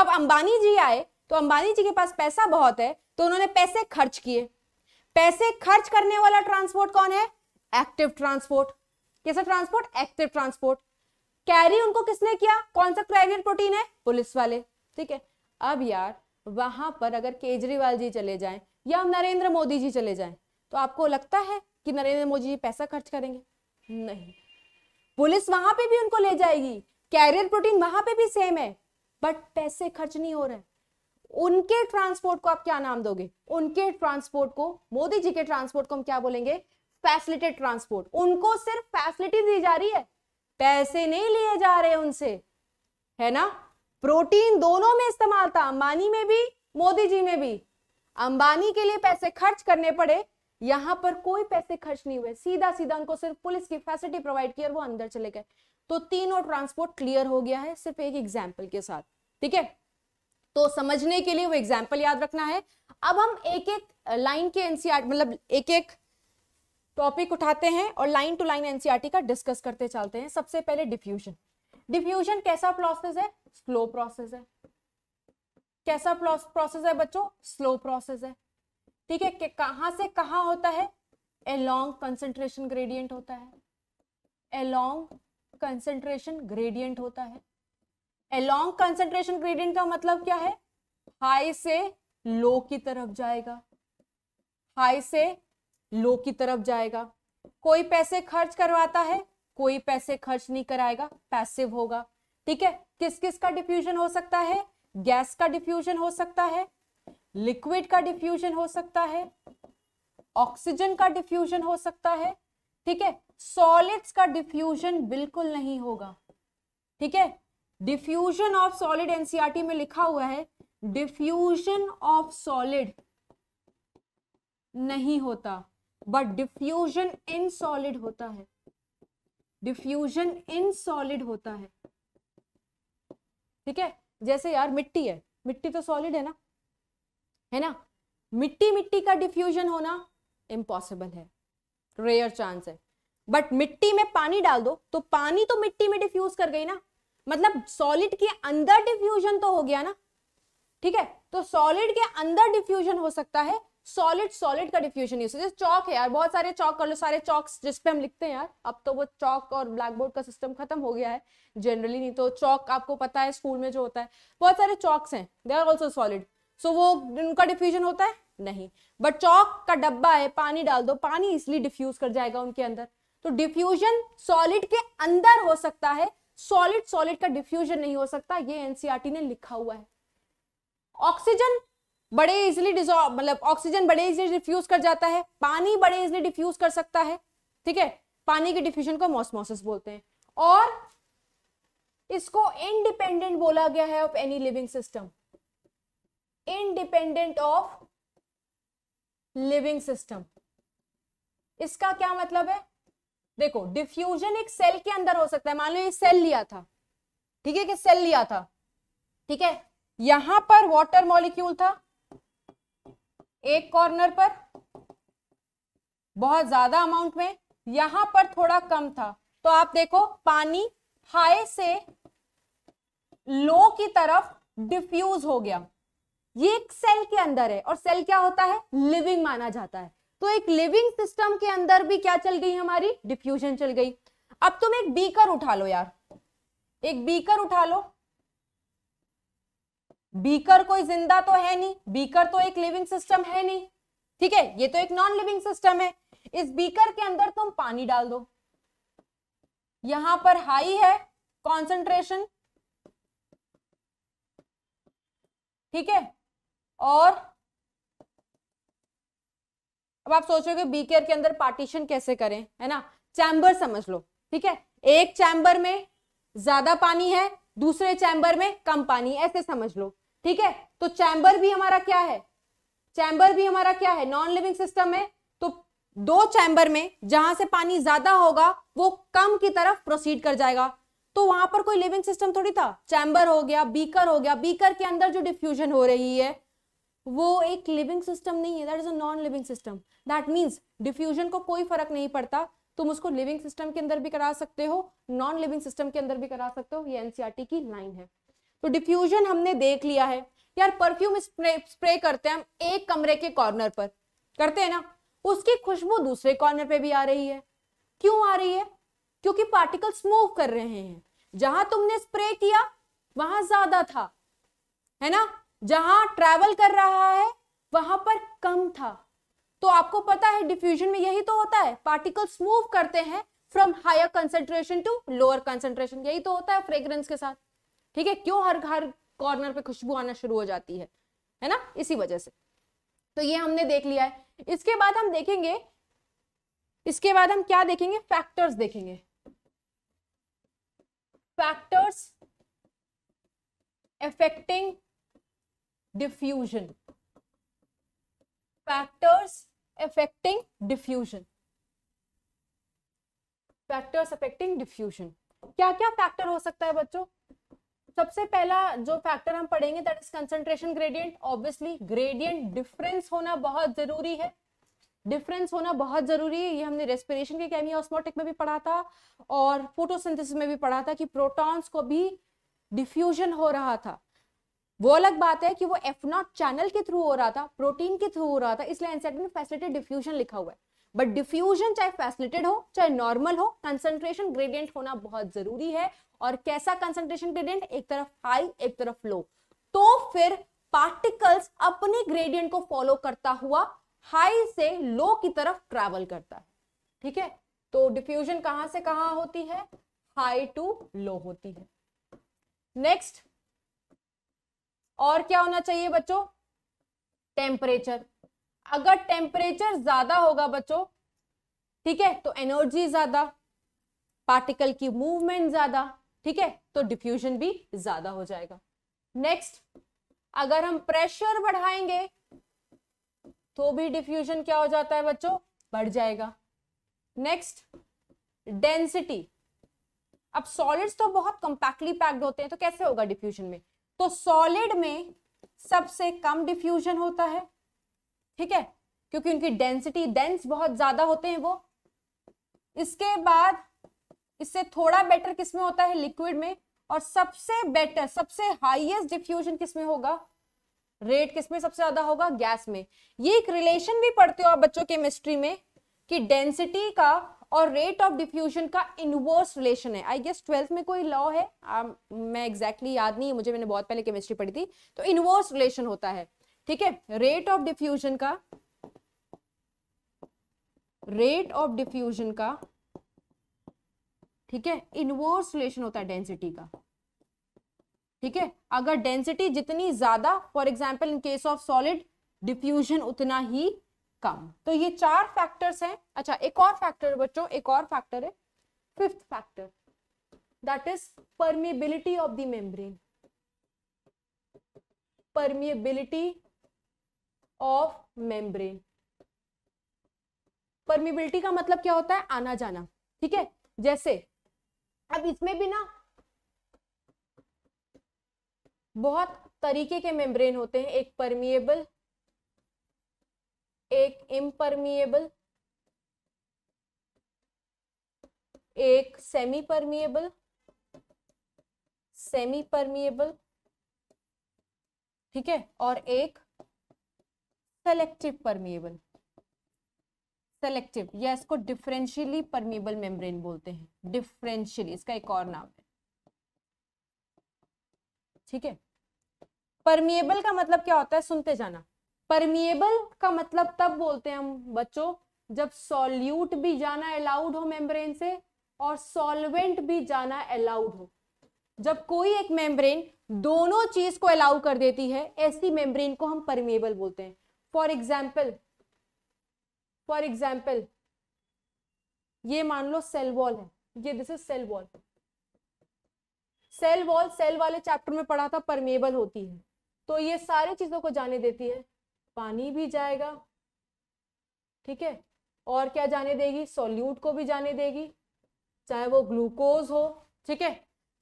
अब अंबानी जी आए तो अंबानी जी के पास पैसा बहुत है तो उन्होंने पैसे खर्च किए पैसे खर्च करने वाला ट्रांसपोर्ट कौन है एक्टिव ट्रांसपोर्ट कैसा ट्रांसपोर्ट एक्टिव ट्रांसपोर्ट कैरी उनको किसने किया कौन सा क्राइडेड प्रोटीन है पुलिस वाले ठीक है अब यार वहां पर अगर केजरीवाल जी चले जाए या हम नरेंद्र मोदी जी चले जाए तो आपको लगता है कि नरेंद्र मोदी जी पैसा खर्च करेंगे नहीं पुलिस वहां पे भी उनको ले जाएगी कैरियर प्रोटीन वहां पे भी सेम है बट पैसे खर्च नहीं हो रहे उनके ट्रांसपोर्ट को आप क्या नाम दोगे उनके ट्रांसपोर्ट को मोदी जी के ट्रांसपोर्ट को हम क्या बोलेंगे फैसिलिटेड ट्रांसपोर्ट उनको सिर्फ फैसिलिटी दी जा रही है पैसे नहीं लिए जा रहे उनसे है ना प्रोटीन दोनों में इस्तेमाल था अंबानी में भी मोदी जी में भी अंबानी के लिए पैसे खर्च करने पड़े यहां पर कोई पैसे खर्च नहीं हुए सीधा सीधा उनको सिर्फ पुलिस की फैसिलिटी प्रोवाइड की और वो अंदर चले गए तो तीनों ट्रांसपोर्ट क्लियर हो गया है सिर्फ एक एग्जाम्पल के साथ ठीक है तो समझने के लिए वो एग्जाम्पल याद रखना है अब हम एक एक लाइन के एनसीआर e मतलब एक एक टॉपिक उठाते हैं और लाइन टू लाइन एनसीआरटी का डिस्कस करते चलते हैं सबसे पहले डिफ्यूजन डिफ्यूजन कैसा प्रोसेस है स्लो प्रोसेस है कैसा प्रोसेस है बच्चों स्लो प्रोसेस है ठीक है कि से कहाँ होता है एलोंग कंसेंट्रेशन ग्रेडियंट होता है एलोंग कंसेंट्रेशन ग्रेडियंट होता है एलोंग कंसेंट्रेशन ग्रेडियंट का मतलब क्या है हाई से लो की तरफ जाएगा हाई से लो की तरफ जाएगा कोई पैसे खर्च करवाता है कोई पैसे खर्च नहीं कराएगा पैसिव होगा ठीक है किस किस का डिफ्यूजन हो सकता है गैस का डिफ्यूजन हो सकता है लिक्विड का डिफ्यूजन हो सकता है ऑक्सीजन का डिफ्यूजन हो सकता है ठीक है सॉलिड्स का डिफ्यूजन बिल्कुल नहीं होगा ठीक है डिफ्यूजन ऑफ सॉलिड एनसीईआरटी में लिखा हुआ है डिफ्यूजन ऑफ सॉलिड नहीं होता बट डिफ्यूजन इन सॉलिड होता है डिफ्यूजन इन सॉलिड होता है ठीक है जैसे यार मिट्टी है मिट्टी तो सॉलिड है ना है ना मिट्टी मिट्टी का डिफ्यूजन होना इम्पॉसिबल है रेयर चांस है बट मिट्टी में पानी डाल दो तो पानी तो मिट्टी में डिफ्यूज कर गई ना मतलब सॉलिड के अंदर डिफ्यूजन तो हो गया ना ठीक है तो सॉलिड के अंदर डिफ्यूजन हो सकता है सॉलिड सॉलिड का डिफ्यूजन हो सकता चौक है यार बहुत सारे चौक कर लो सारे चौक जिसपे हम लिखते हैं यार अब तो वो चौक और ब्लैक बोर्ड का सिस्टम खत्म हो गया है जनरली नहीं तो चौक आपको पता है स्कूल में जो होता है बहुत सारे चौक्स हैं they are also solid so so, वो उनका डिफ्यूजन होता है नहीं बट चौक का डब्बा है पानी डाल दो पानी इसलिए डिफ्यूज कर जाएगा उनके अंदर तो डिफ्यूजन सॉलिड के अंदर हो सकता है सॉलिड सॉलिड का डिफ्यूजन नहीं हो सकता ये एनसीआरटी e ने लिखा हुआ है ऑक्सीजन बड़े इजिली डिजॉल्व मतलब ऑक्सीजन बड़े इजिली डिफ्यूज कर जाता है पानी बड़े इजिली डिफ्यूज कर सकता है ठीक है पानी के डिफ्यूजन को मोसमोसिस बोलते हैं और इसको इनडिपेंडेंट बोला गया है of any living system independent of living system इसका क्या मतलब है देखो डिफ्यूजन एक सेल के अंदर हो सकता है मान लो ये सेल लिया था ठीक है कि सेल लिया था ठीक है यहां पर वाटर मॉलिक्यूल था एक कॉर्नर पर बहुत ज्यादा अमाउंट में यहां पर थोड़ा कम था तो आप देखो पानी हाई से लो की तरफ डिफ्यूज हो गया ये एक सेल के अंदर है और सेल क्या होता है लिविंग माना जाता है तो एक लिविंग सिस्टम के अंदर भी क्या चल गई हमारी डिफ्यूजन चल गई अब तुम एक बीकर उठा लो यार एक बीकर उठा लो बीकर कोई जिंदा तो है नहीं बीकर तो एक लिविंग सिस्टम है नहीं ठीक है ये तो एक नॉन लिविंग सिस्टम है इस बीकर के अंदर तुम पानी डाल दो यहां पर हाई है कॉन्सेंट्रेशन ठीक है और अब आप सोच हो बी केयर के अंदर पार्टीशन कैसे करें है ना चैम्बर समझ लो ठीक है एक चैम्बर में ज्यादा पानी है दूसरे चैम्बर में कम पानी ऐसे समझ लो ठीक है तो चैम्बर भी हमारा क्या है चैम्बर भी हमारा क्या है नॉन लिविंग सिस्टम है तो दो चैम्बर में जहां से पानी ज्यादा होगा वो कम की तरफ प्रोसीड कर जाएगा तो वहां पर कोई लिविंग सिस्टम थोड़ी था चैम्बर हो गया बीकर हो गया बीकर के अंदर जो डिफ्यूजन हो रही है वो एक लिविंग सिस्टम नहीं है that is a non living system that means diffusion को कोई फर्क नहीं पड़ता तुम उसको लिविंग सिस्टम के अंदर भी करा सकते हो नॉन लिविंग सिस्टम के अंदर भी करा सकते हो ये एनसीआरटी e की लाइन है तो डिफ्यूजन हमने देख लिया है यार परफ्यूम स्प्रे स्प्रे करते हैं हम एक कमरे के कॉर्नर पर करते हैं ना उसकी खुशबू दूसरे कॉर्नर पे भी आ रही है क्यों आ रही है क्योंकि पार्टिकल्स मूव कर रहे हैं जहां तुमने स्प्रे किया वहां ज्यादा था है ना जहां ट्रेवल कर रहा है वहां पर कम था तो आपको पता है डिफ्यूजन में यही तो होता है पार्टिकल्स मूव करते हैं from higher concentration to lower concentration यही तो होता है फ्रेग्रेंस के साथ ठीक है क्यों हर हर कॉर्नर पे खुशबू आना शुरू हो जाती है है ना इसी वजह से तो ये हमने देख लिया है इसके बाद हम देखेंगे इसके बाद हम क्या देखेंगे फैक्टर्स देखेंगे factors affecting diffusion factors affecting diffusion factors affecting diffusion क्या क्या फैक्टर हो सकता है बच्चों सबसे पहला जो फैक्टर हम पढ़ेंगे that is concentration gradient obviously gradient difference होना बहुत जरूरी है डिफरेंस होना बहुत जरूरी है ये हमने रेस्पिरेशन के केमी ऑस्मोटिक में भी पढ़ा था और फोटोसिंथेसिस में भी पढ़ा था कि प्रोटॉन्स को भी डिफ्यूजन हो रहा था वो अलग बात है कि वो एफ नॉट चैनल के थ्रू हो रहा था प्रोटीन के थ्रू हो रहा था इसलिए एनसेट में फैसिलिटेड डिफ्यूजन लिखा हुआ है बट डिफ्यूजन चाहे फैसिलिटेड हो चाहे नॉर्मल हो कंसंट्रेशन ग्रेडियंट होना बहुत जरूरी है और कैसा कंसंट्रेशन ग्रेडियंट एक तरफ हाई एक तरफ लो तो फिर पार्टिकल्स अपने ग्रेडियंट को फॉलो करता हुआ हाई से लो की तरफ ट्रेवल करता है ठीक है तो डिफ्यूजन कहां से कहां होती है हाई टू लो होती है नेक्स्ट और क्या होना चाहिए बच्चों टेम्परेचर अगर टेम्परेचर ज्यादा होगा बच्चों ठीक है तो एनर्जी ज्यादा पार्टिकल की मूवमेंट ज्यादा ठीक है तो डिफ्यूजन भी ज्यादा हो जाएगा नेक्स्ट अगर हम प्रेशर बढ़ाएंगे तो भी डिफ्यूजन क्या हो जाता है बच्चों बढ़ जाएगा नेक्स्ट डेंसिटी अब सॉलिड्स तो बहुत कंपैक्टली पैक्ड होते हैं तो कैसे होगा डिफ्यूजन में तो सॉलिड में सबसे कम डिफ्यूजन होता है ठीक है क्योंकि उनकी डेंसिटी डेंस बहुत ज्यादा होते हैं वो इसके बाद इससे थोड़ा बेटर किसमें होता है लिक्विड में और सबसे बेटर सबसे हाईएस्ट डिफ्यूजन किसमें होगा रेट किसमें सबसे ज्यादा होगा गैस में ये एक रिलेशन भी पढ़ते हो आप बच्चों केमिस्ट्री में कि डेंसिटी का और रेट ऑफ डिफ्यूजन का इनवर्स रिलेशन है आई गेस ट्वेल्थ में कोई लॉ है आ, um, मैं एग्जैक्टली exactly याद नहीं है मुझे मैंने बहुत पहले केमिस्ट्री पढ़ी थी तो इनवर्स रिलेशन होता है ठीक है रेट ऑफ डिफ्यूजन का रेट ऑफ डिफ्यूजन का ठीक है इनवर्स रिलेशन होता है डेंसिटी का ठीक है अगर डेंसिटी जितनी ज्यादा for example in case of solid diffusion उतना ही कम तो ये चार फैक्टर्स हैं अच्छा एक और फैक्टर बच्चों एक और फैक्टर है fifth factor that is permeability of the membrane permeability of membrane permeability का मतलब क्या होता है आना जाना ठीक है जैसे अब इसमें भी ना बहुत तरीके के मेम्ब्रेन होते हैं एक परमिएबल एक इम्परमिएबल एक सेमी परमिएबल सेमी परमिएबल ठीक है और एक सेलेक्टिव परमिएबल सेलेक्टिव या इसको डिफरेंशियली परमिएबल मेम्ब्रेन बोलते हैं डिफरेंशियली इसका एक और नाम है ठीक है परमिएबल का मतलब क्या होता है सुनते जाना परमिएबल का मतलब तब बोलते हैं हम बच्चों जब सॉल्यूट भी जाना अलाउड हो मेम्ब्रेन से और सॉल्वेंट भी जाना अलाउड हो जब कोई एक मेम्ब्रेन दोनों चीज को अलाउ कर देती है ऐसी मेम्ब्रेन को हम परमिएबल बोलते हैं फॉर एग्जाम्पल फॉर एग्जाम्पल ये मान लो सेल वॉल है ये this is cell wall cell wall cell वाले चैप्टर में पढ़ा था परमिएबल होती है तो ये सारे चीजों को जाने देती है पानी भी जाएगा ठीक है और क्या जाने देगी सॉल्यूट को भी जाने देगी चाहे वो ग्लूकोज हो ठीक है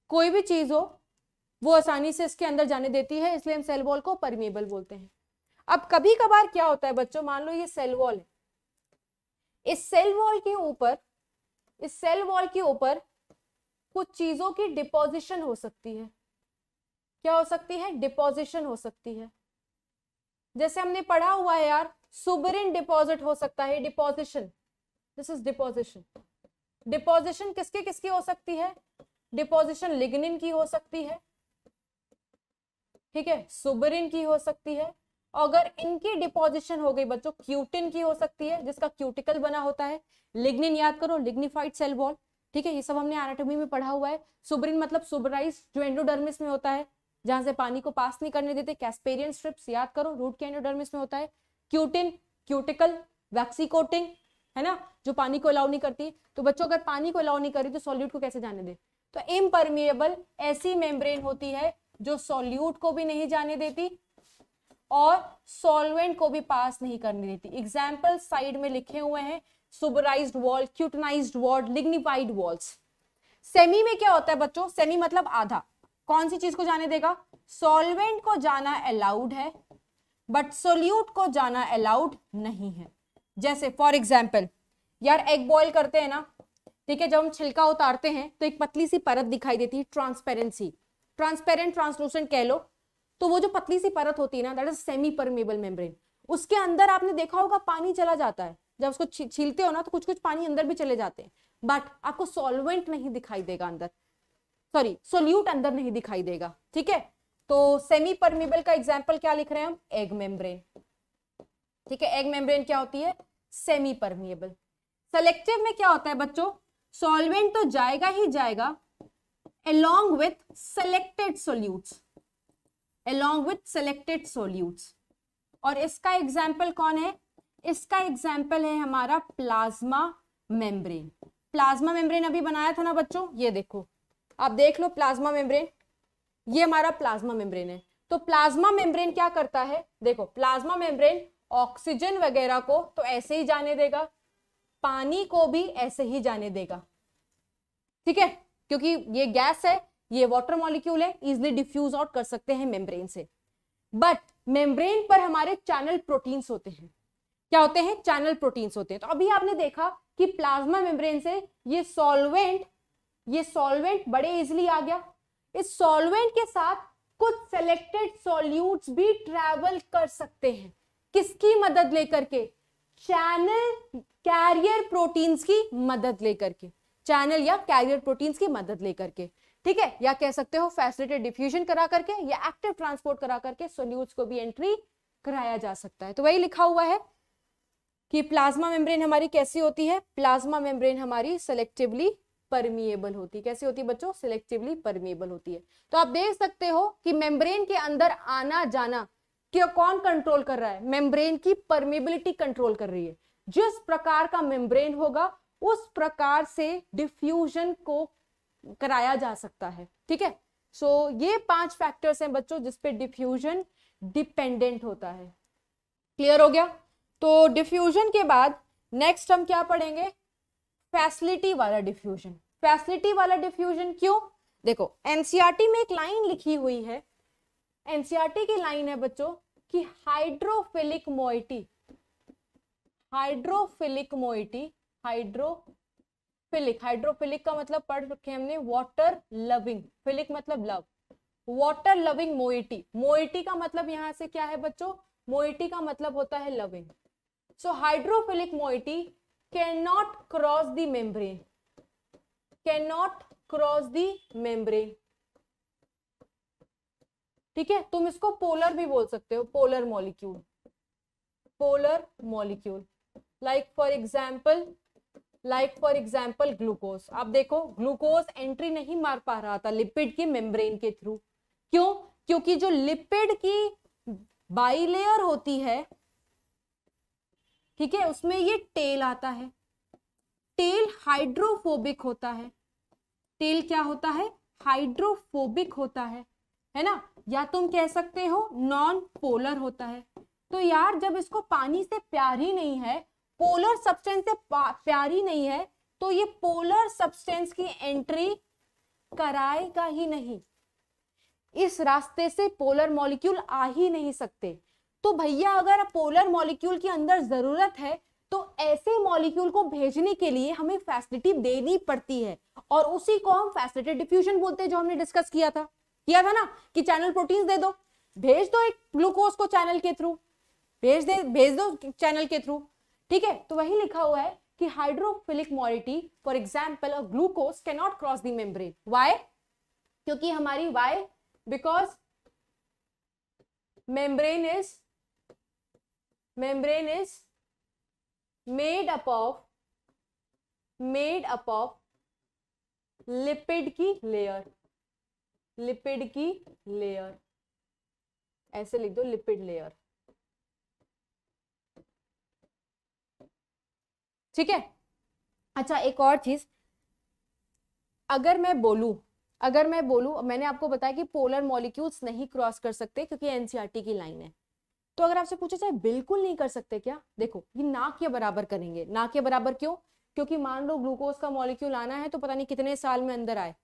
कोई भी चीज़ हो वो आसानी से इसके अंदर जाने देती है इसलिए हम सेल वॉल को परमिएबल बोलते हैं अब कभी कभार क्या होता है बच्चों मान लो ये सेल वॉल है इस सेल वॉल के ऊपर इस सेल वॉल के ऊपर कुछ चीजों की डिपोजिशन हो सकती है क्या हो सकती है डिपोजिशन हो सकती है जैसे हमने पढ़ा हुआ है यार सुबरिन डिपॉजिट हो सकता है deposition this is deposition deposition किसके किसकी हो सकती है डिपोजिशन लिग्निन की हो सकती है ठीक है सुबरिन की हो सकती है अगर इनकी डिपोजिशन हो गई बच्चों क्यूटिन की हो सकती है जिसका क्यूटिकल बना होता है लिग्निन याद करो लिग्निफाइड सेल वॉल ठीक है ये सब हमने एनाटॉमी में पढ़ा हुआ है सुबरिन मतलब सुबराइज जो एंडोडर्मिस में होता है जहां से पानी को पास नहीं करने देते कैस्पेरियन स्ट्रिप्स याद करो रूट के एंडोडर्मिस में होता है क्यूटिन क्यूटिकल वैक्सी कोटिंग है ना जो पानी को अलाउ नहीं करती तो बच्चों अगर पानी को अलाउ नहीं करी तो सॉल्यूट को कैसे जाने दे तो इम्परमिएबल ऐसी मेम्ब्रेन होती है जो सॉल्यूट को भी नहीं जाने देती और सॉल्वेंट को भी पास नहीं करने देती एग्जाम्पल साइड में लिखे हुए हैं suberised wall cutinised wall lignified walls semi में क्या होता है बच्चों सेमी मतलब आधा कौन सी चीज को जाने देगा सॉल्वेंट को जाना अलाउड है बट सोल्यूट को जाना अलाउड नहीं है जैसे फॉर एग्जाम्पल यार एग बॉयल करते हैं ना ठीक है जब हम छिलका उतारते हैं तो एक पतली सी परत दिखाई देती है ट्रांसपेरेंसी ट्रांसपेरेंट ट्रांसलूसेंट कह लो तो वो जो पतली सी परत होती है ना that is semi permeable membrane उसके अंदर आपने देखा होगा पानी चला जाता है जब उसको छीलते हो ना तो कुछ कुछ पानी अंदर भी चले जाते हैं बट आपको सॉल्वेंट नहीं दिखाई देगा अंदर सॉरी सोल्यूट अंदर नहीं दिखाई देगा ठीक है तो सेमी परमिबल का एग्जाम्पल क्या लिख रहे हैं हम एग मेम्ब्रेन ठीक है एग मेम्ब्रेन क्या होती है सेमी परमिएबल सेलेक्टिव में क्या होता है बच्चों सॉल्वेंट तो जाएगा ही जाएगा along with selected solutes along with selected solutes और इसका एग्जाम्पल कौन है इसका एग्जाम्पल है हमारा प्लाज्मा मेम्ब्रेन प्लाज्मा मेम्ब्रेन अभी बनाया था ना बच्चों ये देखो आप देख लो प्लाज्मा मेम्ब्रेन ये हमारा प्लाज्मा मेम्ब्रेन है तो प्लाज्मा मेम्ब्रेन क्या करता है देखो प्लाज्मा मेम्ब्रेन ऑक्सीजन वगैरह को तो ऐसे ही जाने देगा पानी को भी ऐसे ही जाने देगा ठीक है क्योंकि ये गैस है ये वाटर मॉलिक्यूल है इजिली डिफ्यूज आउट कर सकते हैं मेम्ब्रेन से बट मेम्ब्रेन पर हमारे चैनल प्रोटीन्स होते हैं क्या होते हैं चैनल प्रोटीन्स होते हैं तो अभी आपने देखा कि प्लाज्मा मेम्ब्रेन से ये सॉल्वेंट ये सॉल्वेंट बड़े इजिली आ गया इस सॉल्वेंट के साथ कुछ सेलेक्टेड सॉल्यूट्स भी ट्रेवल कर सकते हैं किसकी मदद लेकर के चैनल कैरियर प्रोटीन्स की मदद लेकर के चैनल या कैरियर प्रोटीन्स की मदद लेकर के ठीक है या कह सकते हो फैसिलिटेड डिफ्यूजन करा करके या एक्टिव ट्रांसपोर्ट करा करके सोल्यूट्स को भी एंट्री कराया जा सकता है तो वही लिखा हुआ है कि प्लाज्मा मेम्ब्रेन हमारी कैसी होती है प्लाज्मा मेम्ब्रेन हमारी सेलेक्टिवली परमिएबल होती है कैसे होती है बच्चों सिलेक्टिवली परमिएबल होती है तो आप देख सकते हो कि मेम्ब्रेन के अंदर आना जाना क्यों कौन कंट्रोल कर रहा है मेम्ब्रेन की परमिबिलिटी कंट्रोल कर रही है जिस प्रकार का मेम्ब्रेन होगा उस प्रकार से डिफ्यूजन को कराया जा सकता है ठीक है सो so, ये पांच फैक्टर्स हैं बच्चों जिसपे डिफ्यूजन डिपेंडेंट होता है क्लियर हो गया तो डिफ्यूजन के बाद नेक्स्ट हम क्या पढ़ेंगे फैसिलिटी वाला डिफ्यूजन फैसिलिटी वाला डिफ्यूजन क्यों देखो एनसीआरटी e में एक लाइन लिखी हुई है एनसीआरटी e की लाइन है बच्चों कि hydrophilic moiety hydrophilic moiety hydrophilic hydrophilic का मतलब पढ़ रखे हमने वाटर लविंग फिलिक मतलब love water loving moiety moiety का मतलब यहां से क्या है बच्चों मोइटी का मतलब होता है loving so hydrophilic moiety cannot cross the membrane cannot cross the membrane ठीक है तुम इसको पोलर भी बोल सकते हो polar molecule polar molecule like for example like for example glucose आप देखो ग्लूकोज एंट्री नहीं मार पा रहा था लिपिड की मेम्ब्रेन के थ्रू क्यों क्योंकि जो लिपिड की बाईलेयर होती है ठीक है उसमें ये टेल आता है टेल हाइड्रोफोबिक होता है टेल क्या होता है हाइड्रोफोबिक होता है है ना या तुम कह सकते हो नॉन पोलर होता है तो यार जब इसको पानी से प्यार ही नहीं है पोलर सब्सटेंस से प्यार ही नहीं है तो ये पोलर सब्सटेंस की एंट्री कराएगा ही नहीं इस रास्ते से पोलर मॉलिक्यूल आ ही नहीं सकते तो भैया अगर पोलर मॉलिक्यूल के अंदर ज़रूरत है तो ऐसे मॉलिक्यूल को भेजने के लिए हमें फैसिलिटी देनी पड़ती है और उसी को हम फैसिलिटी डिफ्यूजन बोलते हैं जो हमने डिस्कस किया था किया था ना कि चैनल प्रोटीन दे दो भेज दो एक ग्लूकोज को चैनल के थ्रू भेज दे भेज दो चैनल के थ्रू ठीक है तो वही लिखा हुआ है कि hydrophilic moiety for example a glucose can not cross the membrane why क्योंकि हमारी why because membrane is membrane is made up of made up of lipid की लेयर लिपिड की लेयर ऐसे लिख दो लिपिड लेयर ठीक है अच्छा एक और चीज अगर मैं बोलू अगर मैं बोलू मैंने आपको बताया कि पोलर मॉलिक्यूल्स नहीं क्रॉस कर सकते क्योंकि एनसीआरटी e की लाइन है तो अगर आपसे पूछा जाए बिल्कुल नहीं कर सकते क्या देखो ये ना के बराबर करेंगे ना के बराबर क्यों क्योंकि मान लो ग्लूकोज का मॉलिक्यूल आना है तो पता नहीं कितने साल में अंदर आए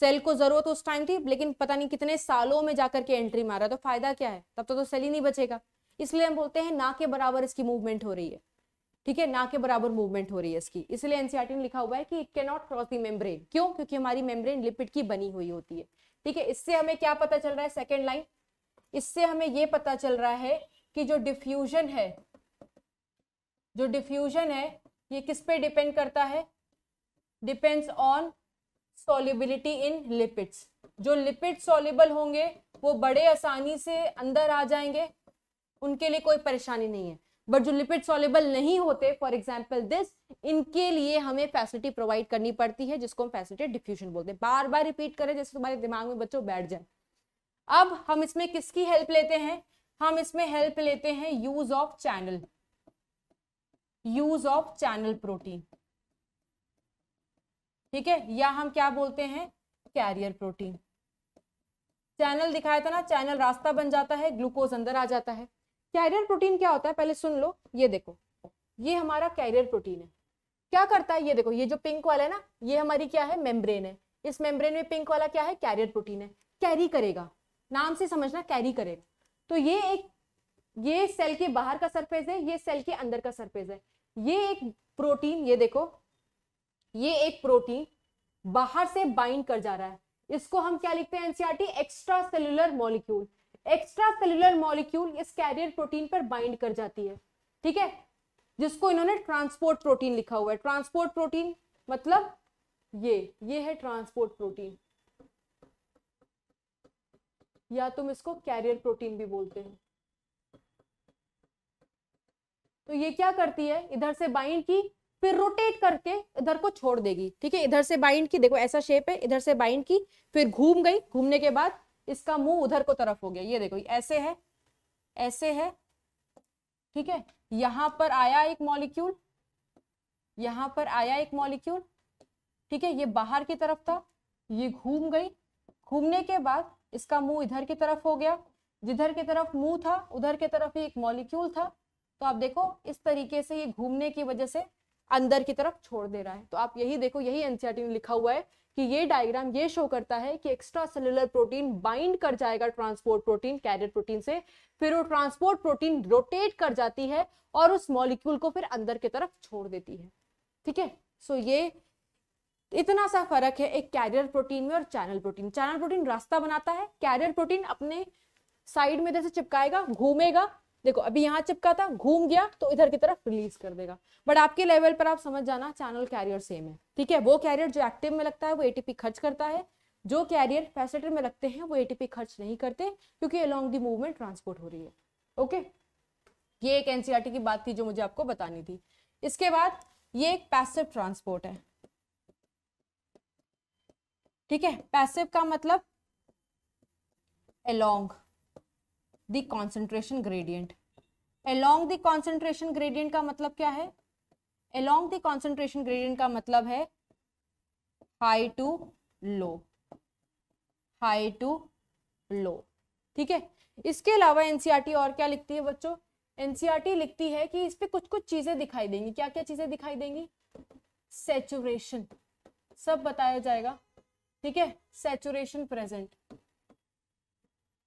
सेल को जरूरत उस टाइम थी लेकिन पता नहीं कितने सालों में जाकर के एंट्री मारा तो फायदा क्या है तब तो, तो सेल ही नहीं बचेगा इसलिए हम बोलते हैं ना के बराबर इसकी मूवमेंट हो रही है ठीक है ना के बराबर मूवमेंट हो रही है इसकी इसलिए एनसीआरटी e में लिखा हुआ है कि it can not cross the membrane क्यों क्योंकि हमारी मेम्ब्रेन लिपिड की बनी हुई होती है ठीक है इससे हमें क्या पता चल रहा है सेकेंड लाइन इससे हमें ये पता चल रहा है कि जो डिफ्यूजन है जो डिफ्यूजन है ये किस पे डिपेंड करता है depends on solubility in lipids जो लिपिड सॉलिबल होंगे वो बड़े आसानी से अंदर आ जाएंगे उनके लिए कोई परेशानी नहीं है बट जो लिपिड सॉलेबल नहीं होते फॉर एग्जाम्पल दिस इनके लिए हमें फैसिलिटी प्रोवाइड करनी पड़ती है जिसको हम फैसिलिटी डिफ्यूजन बोलते हैं बार बार रिपीट करें जैसे तुम्हारे दिमाग में बच्चों बैठ जाए अब हम इसमें किसकी हेल्प लेते हैं हम इसमें हेल्प लेते हैं use of channel use of channel protein ठीक है या हम क्या बोलते हैं कैरियर प्रोटीन चैनल दिखाया था ना चैनल रास्ता बन जाता है ग्लूकोज अंदर आ जाता है कैरियर प्रोटीन क्या होता है पहले सुन लो ये देखो ये हमारा कैरियर प्रोटीन है क्या करता है ये देखो ये जो पिंक वाला है ना ये हमारी क्या है मेम्ब्रेन है इस मेम्ब्रेन में पिंक वाला क्या है कैरियर प्रोटीन है कैरी करेगा नाम से समझना कैरी करेगा तो ये एक ये सेल के बाहर का सरफेस है ये सेल के अंदर का सरफेस है ये एक प्रोटीन ये देखो ये एक प्रोटीन बाहर से बाइंड कर जा रहा है इसको हम क्या लिखते हैं NCERT extra cellular molecule extra cellular molecule इस कैरियर प्रोटीन पर बाइंड कर जाती है ठीक है जिसको इन्होंने ट्रांसपोर्ट प्रोटीन लिखा हुआ है ट्रांसपोर्ट प्रोटीन मतलब ये ये है ट्रांसपोर्ट प्रोटीन या तुम इसको कैरियर प्रोटीन भी बोलते हो तो ये क्या करती है इधर से बाइंड की फिर रोटेट करके इधर को छोड़ देगी ठीक है इधर से बाइंड की देखो ऐसा शेप है इधर से बाइंड की फिर घूम गई घूमने के बाद इसका मुंह उधर को तरफ हो गया ये देखो ऐसे है ऐसे है ठीक है यहां पर आया एक मॉलिक्यूल यहां पर आया एक मॉलिक्यूल ठीक है ये बाहर की तरफ था ये घूम गई घूमने के बाद इसका मुंह इधर की तरफ हो गया जिधर की तरफ मुंह था उधर की तरफ ही एक मॉलिक्यूल था तो आप देखो इस तरीके से ये घूमने की वजह से अंदर की तरफ छोड़ दे रहा है तो आप यही देखो यही एनसीआरटी e में लिखा हुआ है कि ये डायग्राम ये शो करता है कि एक्स्ट्रा सेलुलर प्रोटीन बाइंड कर जाएगा ट्रांसपोर्ट प्रोटीन कैरियर प्रोटीन से फिर वो ट्रांसपोर्ट प्रोटीन रोटेट कर जाती है और उस मॉलिक्यूल को फिर अंदर की तरफ छोड़ देती है ठीक है सो ये इतना सा फर्क है एक कैरियर प्रोटीन में और चैनल प्रोटीन चैनल प्रोटीन रास्ता बनाता है कैरियर प्रोटीन अपने साइड में जैसे चिपकाएगा घूमेगा देखो अभी यहाँ चिपका था घूम गया तो इधर की तरफ रिलीज कर देगा बट आपके लेवल पर आप समझ जाना चैनल कैरियर सेम है ठीक है वो कैरियर जो एक्टिव में लगता है वो एटीपी खर्च करता है जो कैरियर फैसेटर में लगते हैं वो एटीपी खर्च नहीं करते क्योंकि अलॉन्ग दी मूवमेंट ट्रांसपोर्ट हो रही है ओके ये एक एनसीआरटी e की बात थी जो मुझे आपको बतानी थी इसके बाद ये एक पैसिव ट्रांसपोर्ट है ठीक है पैसिव का मतलब along the concentration gradient along the concentration gradient का मतलब क्या है एलोंग द कॉन्सेंट्रेशन ग्रेडियंट का मतलब है high to low high to low ठीक है इसके अलावा एनसीआरटी e और क्या लिखती है बच्चों एनसीआरटी e लिखती है कि इस पर कुछ कुछ चीजें दिखाई देंगी क्या क्या चीजें दिखाई देंगी सेचुरेशन सब बताया जाएगा ठीक है saturation present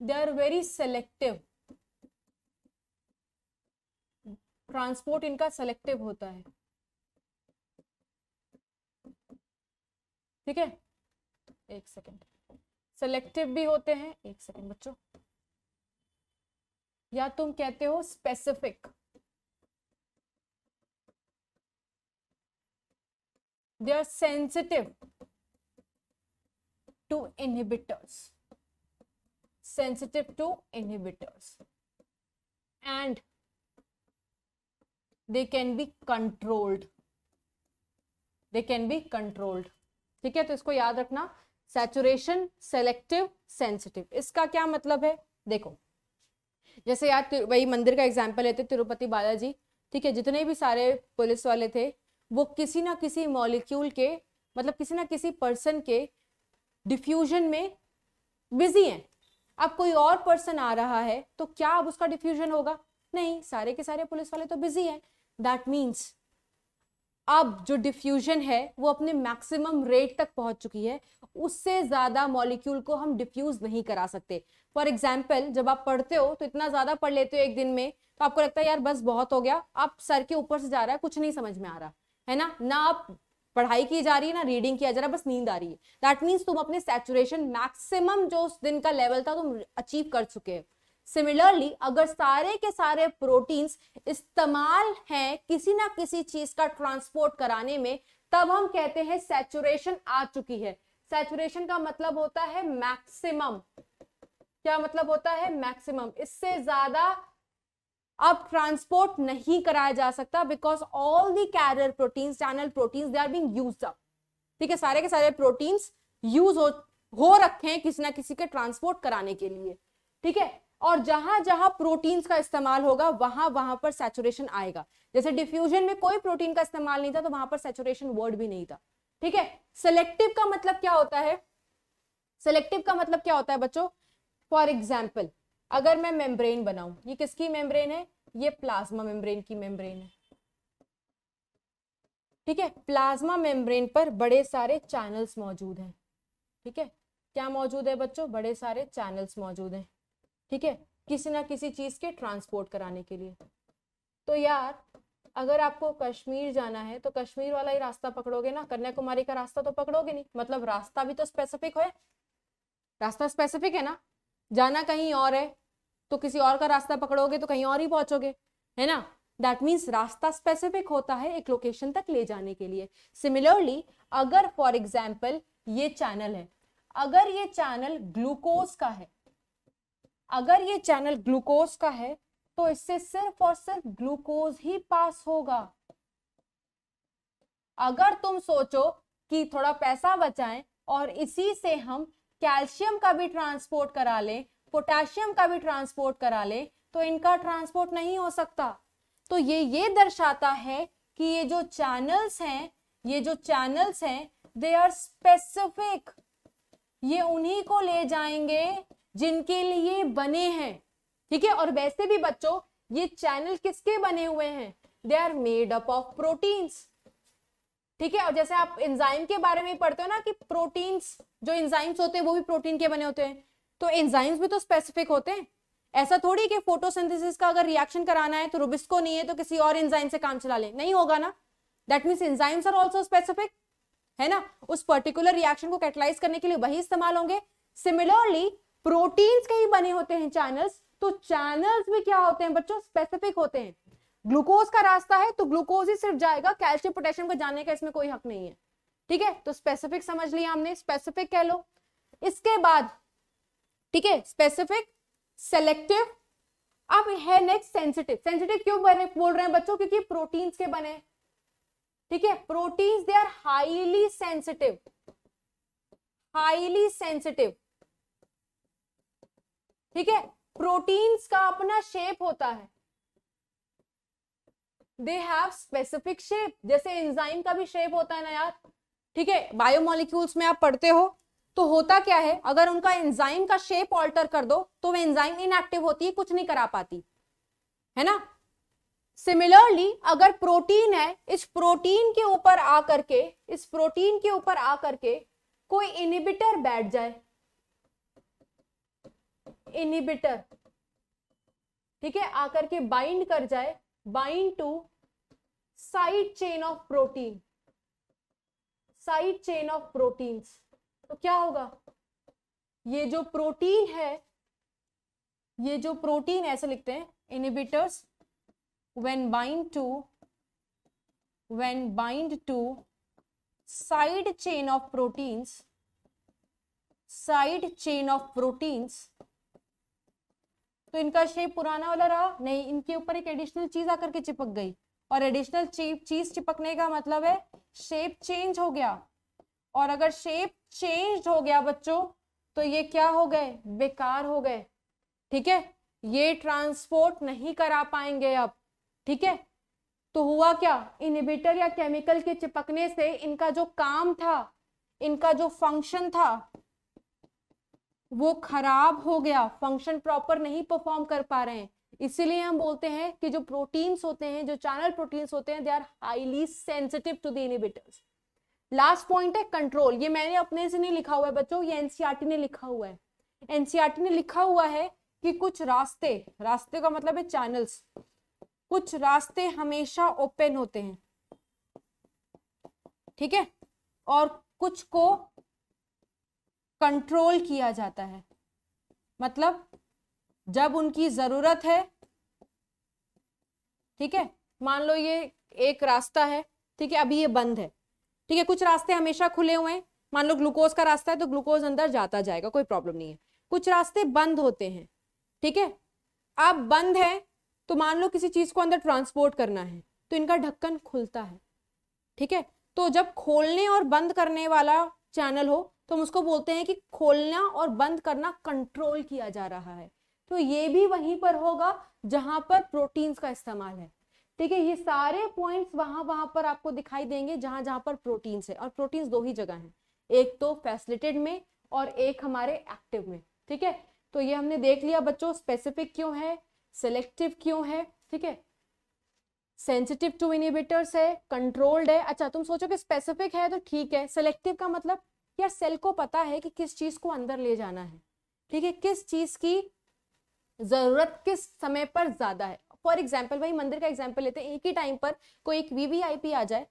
they are very selective transport इनका सेलेक्टिव होता है ठीक है एक सेकेंड सेलेक्टिव भी होते हैं एक सेकेंड बच्चों या तुम कहते हो specific they are sensitive to inhibitors, sensitive to inhibitors. And they can be controlled. They can be controlled. ठीक है तो इसको याद रखना सैचुरेशन सेलेक्टिव सेंसिटिव इसका क्या मतलब है देखो जैसे याद वही मंदिर का एग्जाम्पल लेते तिरुपति बालाजी ठीक है जितने भी सारे पुलिस वाले थे वो किसी ना किसी मॉलिक्यूल के मतलब किसी ना किसी पर्सन के डिफ्यूजन में बिजी हैं अब कोई और पर्सन आ रहा है तो क्या अब उसका डिफ्यूजन होगा नहीं सारे के सारे पुलिस वाले तो बिजी हैं दैट मीन्स अब जो डिफ्यूजन है वो अपने मैक्सिमम रेट तक पहुंच चुकी है उससे ज़्यादा मॉलिक्यूल को हम डिफ्यूज नहीं करा सकते फॉर एग्जाम्पल जब आप पढ़ते हो तो इतना ज़्यादा पढ़ लेते हो एक दिन में तो आपको लगता है यार बस बहुत हो गया आप सर के ऊपर से जा रहा है कुछ नहीं समझ में आ रहा है ना ना आप पढ़ाई की जा रही है ना रीडिंग किया जा रहा है बस नींद आ रही है दैट मीन्स तुम अपने सेचुरेशन मैक्सिमम जो उस दिन का लेवल था तुम अचीव कर चुके हो सिमिलरली अगर सारे के सारे प्रोटीन्स इस्तेमाल हैं किसी ना किसी चीज का ट्रांसपोर्ट कराने में तब हम कहते हैं सेचुरेशन आ चुकी है सेचुरेशन का मतलब होता है मैक्सिमम क्या मतलब होता है मैक्सिमम इससे ज्यादा अब ट्रांसपोर्ट नहीं कराया जा सकता because all the carrier proteins channel proteins they are being used up ठीक है सारे के सारे प्रोटीन्स यूज हो हो रखे हैं किसी ना किसी के ट्रांसपोर्ट कराने के लिए ठीक है और जहां जहां प्रोटीन्स का इस्तेमाल होगा वहां वहां पर सैचुरेशन आएगा जैसे डिफ्यूजन में कोई प्रोटीन का इस्तेमाल नहीं था तो वहां पर सैचुरेशन वर्ड भी नहीं था ठीक है सेलेक्टिव का मतलब क्या होता है सेलेक्टिव का मतलब क्या होता है बच्चों फॉर एग्जाम्पल अगर मैं मेम्ब्रेन बनाऊं ये किसकी मेम्ब्रेन है ये प्लाज्मा मेम्ब्रेन की मेम्ब्रेन है ठीक है प्लाज्मा मेम्ब्रेन पर बड़े सारे चैनल्स मौजूद हैं ठीक है क्या मौजूद है बच्चों बड़े सारे चैनल्स मौजूद हैं ठीक है किसी ना किसी चीज के ट्रांसपोर्ट कराने के लिए तो यार अगर आपको कश्मीर जाना है तो कश्मीर वाला ही रास्ता पकड़ोगे ना कन्याकुमारी का रास्ता तो पकड़ोगे नहीं मतलब रास्ता भी तो स्पेसिफिक है रास्ता स्पेसिफिक है ना जाना कहीं और है तो किसी और का रास्ता पकड़ोगे तो कहीं और ही पहुंचोगे है ना दैट मीन्स रास्ता स्पेसिफिक होता है एक लोकेशन तक ले जाने के लिए सिमिलरली अगर फॉर एग्जाम्पल ये चैनल है अगर ये चैनल ग्लूकोज का है अगर ये चैनल ग्लूकोज का है तो इससे सिर्फ और सिर्फ ग्लूकोज ही पास होगा अगर तुम सोचो कि थोड़ा पैसा बचाएं और इसी से हम कैल्शियम का भी ट्रांसपोर्ट करा लें पोटेशियम का भी ट्रांसपोर्ट करा ले तो इनका ट्रांसपोर्ट नहीं हो सकता तो ये ये दर्शाता है कि ये जो चैनल्स हैं ये जो चैनल्स हैं दे आर स्पेसिफिक ये उन्हीं को ले जाएंगे जिनके लिए बने हैं ठीक है और वैसे भी बच्चों ये चैनल किसके बने हुए हैं they are made up of proteins ठीक है और जैसे आप इंजाइम के बारे में पढ़ते हो ना कि प्रोटीन्स जो इंजाइम्स होते हैं वो भी प्रोटीन के बने होते हैं तो एंजाइम्स भी तो स्पेसिफिक होते हैं ऐसा थोड़ी कि फोटोसिंथेसिस का अगर रिएक्शन कराना है तो रुबिस्को नहीं है तो किसी और एंजाइम से काम चला ले नहीं होगा ना that means enzymes are also specific है ना उस पर्टिकुलर रिएक्शन को कैटलाइज करने के लिए वही इस्तेमाल होंगे सिमिलरली प्रोटीन्स के ही बने होते हैं चैनल्स तो चैनल्स भी क्या होते हैं बच्चों स्पेसिफिक होते हैं ग्लूकोज का रास्ता है तो ग्लूकोज ही सिर्फ जाएगा कैल्शियम पोटेशियम को जाने का इसमें कोई हक नहीं है ठीक है तो स्पेसिफिक समझ लिया हमने स्पेसिफिक कह लो इसके बाद ठीक है स्पेसिफिक सेलेक्टिव अब है नेक्स्ट सेंसिटिव सेंसिटिव क्यों बने बोल रहे हैं बच्चों क्योंकि प्रोटीन्स के बने ठीक है proteins they are highly sensitive highly sensitive ठीक है प्रोटीन्स का अपना शेप होता है दे हैव स्पेसिफिक शेप जैसे एंजाइम का भी शेप होता है ना यार ठीक है बायोमोलिक्यूल्स में आप पढ़ते हो तो होता क्या है अगर उनका एंजाइम का शेप ऑल्टर कर दो तो वह एंजाइम इनएक्टिव होती है कुछ नहीं करा पाती है ना सिमिलरली अगर प्रोटीन है इस प्रोटीन के ऊपर आकर के इस प्रोटीन के ऊपर आकर के कोई इनिबिटर बैठ जाए इनिबिटर ठीक है आकर के बाइंड कर जाए bind to side chain of protein side chain of proteins तो क्या होगा ये जो प्रोटीन है ये जो प्रोटीन ऐसे लिखते हैं inhibitors when bind to when bind to side chain of proteins side chain of proteins तो इनका शेप पुराना वाला रहा नहीं इनके ऊपर एक एडिशनल चीज आकर के चिपक गई और एडिशनल चीज चिपकने का मतलब है शेप चेंज हो गया और अगर शेप चेंज हो गया बच्चों तो ये क्या हो गए बेकार हो गए ठीक है ये ट्रांसपोर्ट नहीं करा पाएंगे अब ठीक है तो हुआ क्या इनिबिटर या केमिकल के चिपकने से इनका जो काम था इनका जो फंक्शन था वो खराब हो गया फंक्शन प्रॉपर नहीं परफॉर्म कर पा रहे हैं इसीलिए हम बोलते हैं कि जो प्रोटीन्स होते हैं जो चैनल प्रोटीन्स होते हैं they are highly sensitive to the inhibitors last point है कंट्रोल ये मैंने अपने से नहीं लिखा हुआ है बच्चों ये एनसीआरटी e ने लिखा हुआ है एनसीआरटी e ने लिखा हुआ है कि कुछ रास्ते रास्ते का मतलब है चैनल्स कुछ रास्ते हमेशा ओपन होते हैं ठीक है और कुछ को कंट्रोल किया जाता है मतलब जब उनकी जरूरत है ठीक है मान लो ये एक रास्ता है ठीक है अभी ये बंद है ठीक है कुछ रास्ते हमेशा खुले हुए हैं मान लो ग्लूकोज का रास्ता है तो ग्लूकोज अंदर जाता जाएगा कोई प्रॉब्लम नहीं है कुछ रास्ते बंद होते हैं ठीक है आप बंद है तो मान लो किसी चीज को अंदर ट्रांसपोर्ट करना है तो इनका ढक्कन खुलता है ठीक है तो जब खोलने और बंद करने वाला चैनल हो तो हम उसको बोलते हैं कि खोलना और बंद करना कंट्रोल किया जा रहा है तो ये भी वहीं पर होगा जहां पर प्रोटीन्स का इस्तेमाल है ठीक है ये सारे पॉइंट्स वहां वहां पर आपको दिखाई देंगे जहां जहां पर प्रोटीन्स है और प्रोटीन्स दो ही जगह हैं एक तो फैसिलिटेड में और एक हमारे एक्टिव में ठीक है तो ये हमने देख लिया बच्चों स्पेसिफिक क्यों है सेलेक्टिव क्यों है ठीक है सेंसिटिव टू इनिबिटर्स है कंट्रोल्ड है अच्छा तुम सोचो कि स्पेसिफिक है तो ठीक है सेलेक्टिव का मतलब यार सेल को पता है कि किस चीज को अंदर ले जाना है ठीक है किस चीज की जरूरत किस समय पर ज्यादा है फॉर एग्जाम्पल भाई मंदिर का एग्जाम्पल लेते हैं एक ही टाइम पर कोई एक वीवीआईपी आ जाए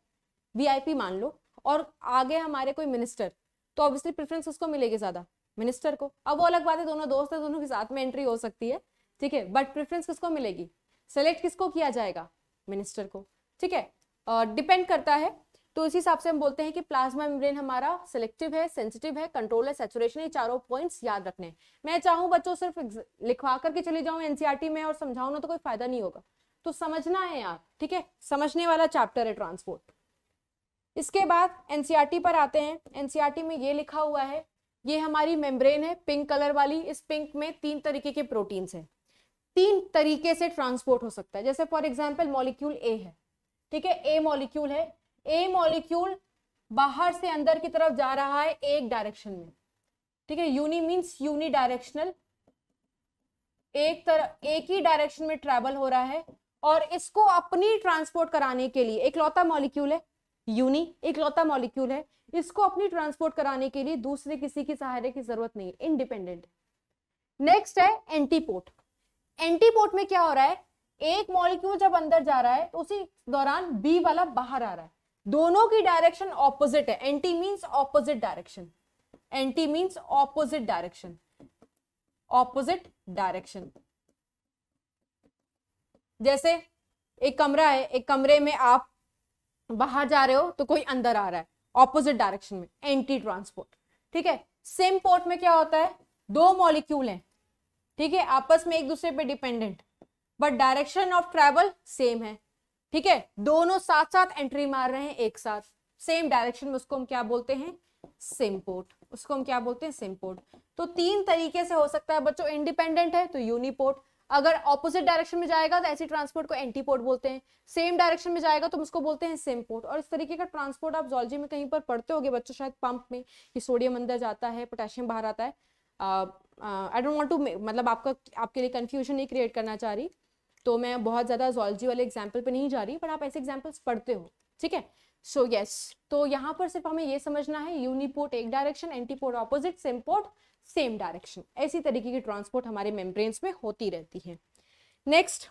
वीआईपी मान लो और आगे हमारे कोई मिनिस्टर तो ऑब्वियसली प्रेफरेंस उसको मिलेगी ज़्यादा मिनिस्टर को अब वो अलग बात है दोनों दोस्त है दोनों के साथ में एंट्री हो सकती है ठीक है बट प्रेफरेंस किसको मिलेगी सेलेक्ट किसको किया जाएगा मिनिस्टर को ठीक है डिपेंड करता है तो इसी हिसाब से हम बोलते हैं कि प्लाज्मा मेम्ब्रेन हमारा सिलेक्टिव है सेंसिटिव है कंट्रोल है सेचुरेशन ये चारों पॉइंट्स याद रखने मैं चाहूँ बच्चों सिर्फ लिखवा करके चले जाऊं एनसीईआरटी e में और समझाऊं ना तो कोई फायदा नहीं होगा तो समझना है यार ठीक है समझने वाला चैप्टर है ट्रांसपोर्ट इसके बाद एनसीआरटी e पर आते हैं एनसीआरटी e में ये लिखा हुआ है ये हमारी मेम्ब्रेन है पिंक कलर वाली इस पिंक में तीन तरीके के प्रोटीन्स है तीन तरीके से ट्रांसपोर्ट हो सकता है जैसे फॉर एग्जाम्पल मॉलिक्यूल ए है ठीक है ए मॉलिक्यूल है ए मॉलिक्यूल बाहर से अंदर की तरफ जा रहा है एक डायरेक्शन में ठीक है यूनी मीन्स यूनी डायरेक्शनल एक तरह एक ही डायरेक्शन में ट्रेवल हो रहा है और इसको अपनी ट्रांसपोर्ट कराने के लिए एक लौता मॉलिक्यूल है यूनी एक लौता मॉलिक्यूल है इसको अपनी ट्रांसपोर्ट कराने के लिए दूसरे किसी की सहारे की जरूरत नहीं है इंडिपेंडेंट नेक्स्ट है एंटीपोर्ट एंटीपोर्ट में क्या हो रहा है एक मॉलिक्यूल जब अंदर जा रहा है तो उसी दौरान बी वाला बाहर आ रहा है दोनों की डायरेक्शन ऑपोजिट है anti means opposite direction anti means opposite direction opposite direction जैसे एक कमरा है एक कमरे में आप बाहर जा रहे हो तो कोई अंदर आ रहा है ऑपोजिट डायरेक्शन में एंटी ट्रांसपोर्ट ठीक है सेम पोर्ट में क्या होता है दो मॉलिक्यूल हैं ठीक है आपस में एक दूसरे पे dependent but direction of travel same है ठीक है दोनों साथ साथ एंट्री मार रहे हैं एक साथ सेम डायरेक्शन में उसको हम क्या बोलते हैं सिमपोर्ट उसको हम क्या बोलते हैं सिमपोर्ट तो तीन तरीके से हो सकता है बच्चों इंडिपेंडेंट है तो यूनिपोर्ट अगर ऑपोजिट डायरेक्शन में जाएगा तो ऐसी ट्रांसपोर्ट को एंटीपोर्ट बोलते हैं सेम डायरेक्शन में जाएगा तो उसको बोलते हैं सिमपोर्ट और इस तरीके का ट्रांसपोर्ट आप जोलॉजी में कहीं पर पढ़ते होगे बच्चों शायद पंप में कि सोडियम अंदर जाता है पोटेशियम बाहर आता है आई डोंट वांट टू मतलब आपका आपके लिए कन्फ्यूजन नहीं क्रिएट करना चाह रही तो मैं बहुत ज़्यादा जोलॉजी वाले एग्जाम्पल पर नहीं जा रही पर आप ऐसे एग्जाम्पल्स पढ़ते हो ठीक है सो so, यस yes. तो यहाँ पर सिर्फ हमें ये समझना है यूनिपोर्ट एक direction antiport opposite same port same direction ऐसी तरीके की ट्रांसपोर्ट हमारे मेम्ब्रेन्स में होती रहती है next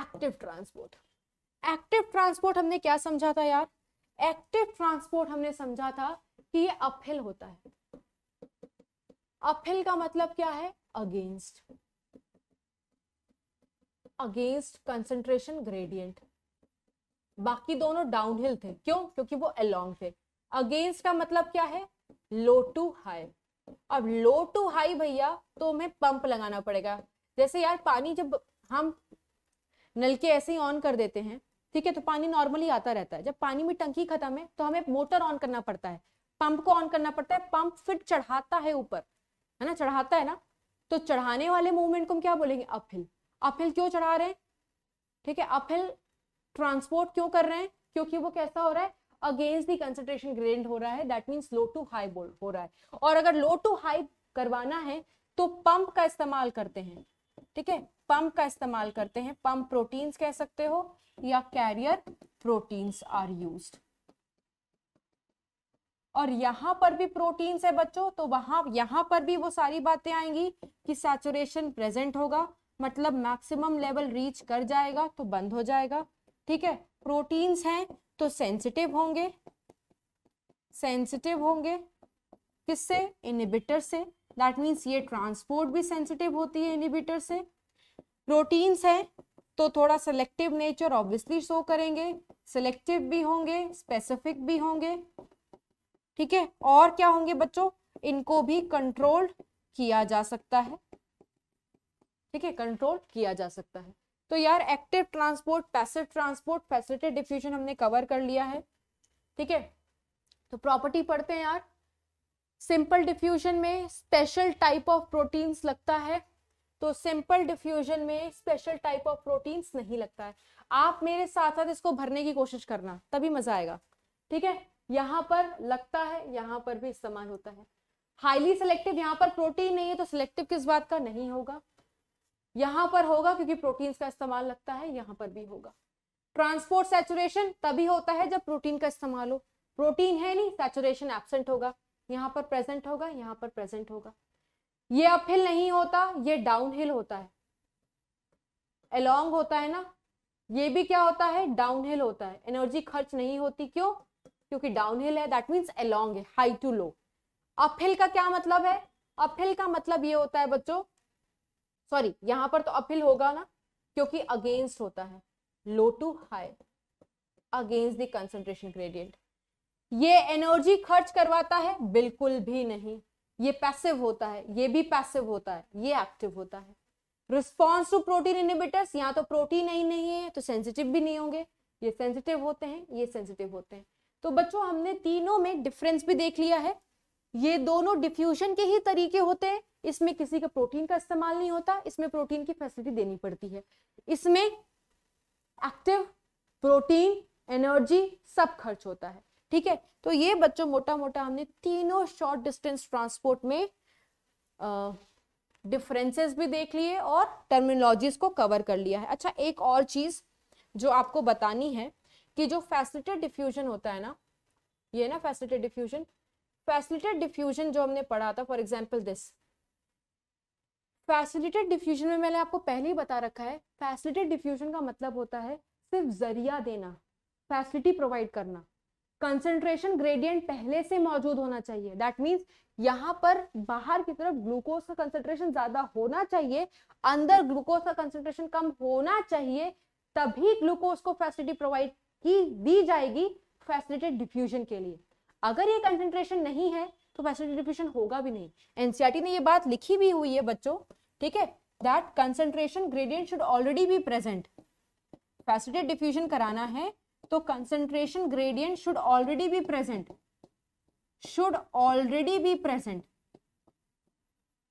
active transport active transport हमने क्या समझा था यार एक्टिव ट्रांसपोर्ट हमने समझा था कि ये अपहिल होता है अपहिल का मतलब क्या है अगेंस्ट अगेंस्ट कंसंट्रेशन ग्रेडियंट बाकी दोनों डाउनहिल थे क्यों क्योंकि वो अलोंग थे अगेंस्ट का मतलब क्या है लो टू हाई अब लो टू हाई भैया तो हमें पंप लगाना पड़ेगा जैसे यार पानी जब हम नलके ऐसे ही ऑन कर देते हैं ठीक है तो पानी नॉर्मली आता रहता है जब पानी में टंकी खत्म है तो हमें मोटर ऑन करना पड़ता है पंप को ऑन करना पड़ता है पंप फिर चढ़ाता है ऊपर है ना चढ़ाता है ना तो चढ़ाने वाले मूवमेंट को हम क्या बोलेंगे अपहिल अपहिल क्यों चढ़ा रहे हैं ठीक है अपहिल ट्रांसपोर्ट क्यों कर रहे हैं क्योंकि वो कैसा हो रहा है अगेंस्ट दी कंसेंट्रेशन ग्रेडियंट हो रहा है that means low to high हो रहा है और अगर लो टू हाई करवाना है तो पंप का इस्तेमाल करते हैं ठीक है पंप का इस्तेमाल करते हैं पंप प्रोटीन्स कह सकते हो या कैरियर प्रोटीन्स आर यूज और यहां पर भी प्रोटीन्स है बच्चों तो वहां यहां पर भी वो सारी बातें आएंगी कि सैचुरेशन प्रेजेंट होगा मतलब मैक्सिमम लेवल रीच कर जाएगा तो बंद हो जाएगा ठीक है प्रोटीन्स हैं तो सेंसिटिव होंगे सेंसिटिव होंगे किससे इनिबिटर से दैट मीन्स ये ट्रांसपोर्ट भी सेंसिटिव होती है इनिबिटर से प्रोटीन्स हैं तो थोड़ा सेलेक्टिव नेचर ऑब्वियसली शो करेंगे सेलेक्टिव भी होंगे स्पेसिफिक भी होंगे ठीक है और क्या होंगे बच्चों इनको भी कंट्रोल किया जा सकता है ठीक है कंट्रोल किया जा सकता है तो यार active transport passive transport facilitated diffusion हमने कवर कर लिया है ठीक है तो प्रॉपर्टी पढ़ते हैं यार सिंपल डिफ्यूजन में स्पेशल टाइप ऑफ प्रोटीन्स लगता है तो सिंपल डिफ्यूजन में स्पेशल टाइप ऑफ प्रोटीन्स नहीं लगता है आप मेरे साथ साथ इसको भरने की कोशिश करना तभी मजा आएगा ठीक है यहां पर लगता है यहां पर भी इस्तेमाल होता है हाईली सिलेक्टिव यहाँ पर प्रोटीन नहीं है तो सिलेक्टिव किस बात का नहीं होगा यहाँ पर होगा क्योंकि प्रोटीन्स का इस्तेमाल लगता है यहां पर भी होगा ट्रांसपोर्ट सैचुरेशन तभी होता है जब प्रोटीन का इस्तेमाल हो प्रोटीन है नहीं सैचुरेशन एबसेंट होगा यहाँ पर प्रेजेंट होगा यहाँ पर प्रेजेंट होगा ये अपहिल नहीं होता ये डाउनहिल होता है एलोंग होता है ना ये भी क्या होता है डाउनहिल होता है एनर्जी खर्च नहीं होती क्यों क्योंकि डाउनहिल है दैट मीन्स एलोंग है हाई टू लो अपहिल का क्या मतलब है अपहिल का मतलब ये होता है बच्चों सॉरी यहां पर तो अपील होगा ना क्योंकि अगेंस्ट होता है low to high against the concentration gradient ये एनर्जी खर्च करवाता है बिल्कुल भी नहीं ये पैसिव होता है ये भी पैसिव होता है ये एक्टिव होता है रिस्पॉन्स टू प्रोटीन इनिबिटर्स यहाँ तो प्रोटीन ही नहीं है तो सेंसिटिव भी नहीं होंगे ये सेंसिटिव होते हैं ये सेंसिटिव होते हैं तो बच्चों हमने तीनों में डिफरेंस भी देख लिया है ये दोनों डिफ्यूजन के ही तरीके होते हैं इसमें किसी का प्रोटीन का इस्तेमाल नहीं होता इसमें प्रोटीन की फैसिलिटी देनी पड़ती है इसमें एक्टिव प्रोटीन एनर्जी सब खर्च होता है ठीक है तो ये बच्चों मोटा मोटा हमने तीनों शॉर्ट डिस्टेंस ट्रांसपोर्ट में डिफरेंसेस भी देख लिए और टर्मिनोलॉजीज को कवर कर लिया है अच्छा एक और चीज जो आपको बतानी है कि जो फैसिलिटेड डिफ्यूजन होता है ना ये ना फैसिलिटेड डिफ्यूजन फैसिलिटेड डिफ्यूजन जो हमने पढ़ा था for example this facilitated diffusion में मैंने आपको पहले ही बता रखा है फैसिलिटेड डिफ्यूजन का मतलब होता है सिर्फ जरिया देना फैसिलिटी प्रोवाइड करना कंसेंट्रेशन ग्रेडियंट पहले से मौजूद होना चाहिए दैट मीन्स यहाँ पर बाहर की तरफ ग्लूकोज का कंसेंट्रेशन ज्यादा होना चाहिए अंदर ग्लूकोज का कंसेंट्रेशन कम होना चाहिए तभी ग्लूकोज को फैसिलिटी प्रोवाइड की दी जाएगी फैसिलिटेड डिफ्यूजन के लिए अगर ये कंसेंट्रेशन नहीं है तो फैसिलिटेशन होगा भी नहीं एनसीआरटी e ने ये बात लिखी भी हुई है बच्चों ठीक है that concentration gradient should already be present facilitate diffusion कराना है तो concentration gradient should already be present should already be present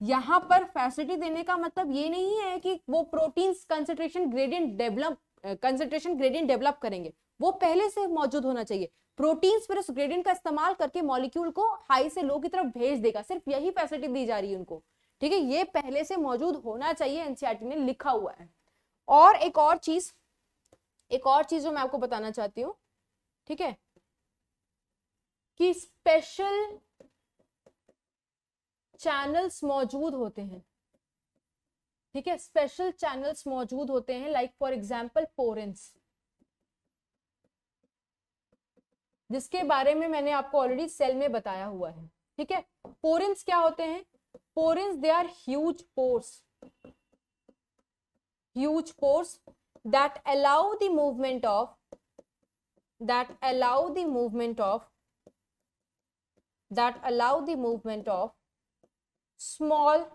यहां पर फैसिलिटी देने का मतलब ये नहीं है कि वो proteins concentration gradient develop concentration gradient develop करेंगे वो पहले से मौजूद होना चाहिए प्रोटीन पर उस ग्रेडियंट का इस्तेमाल करके मॉलिक्यूल को हाई से लो की तरफ भेज देगा सिर्फ यही फैसिलिटी दी जा रही है उनको ठीक है ये पहले से मौजूद होना चाहिए एनसीआरटी ने लिखा हुआ है और एक और चीज एक और चीज जो मैं आपको बताना चाहती हूँ ठीक है कि स्पेशल चैनल्स मौजूद होते हैं ठीक है स्पेशल चैनल्स मौजूद होते हैं लाइक फॉर एग्जाम्पल पोरेंस जिसके बारे में मैंने आपको ऑलरेडी सेल में बताया हुआ है ठीक है पोरिन्स क्या होते हैं porins they are huge pores huge pores that allow the movement of that allow the movement of that allow the movement of small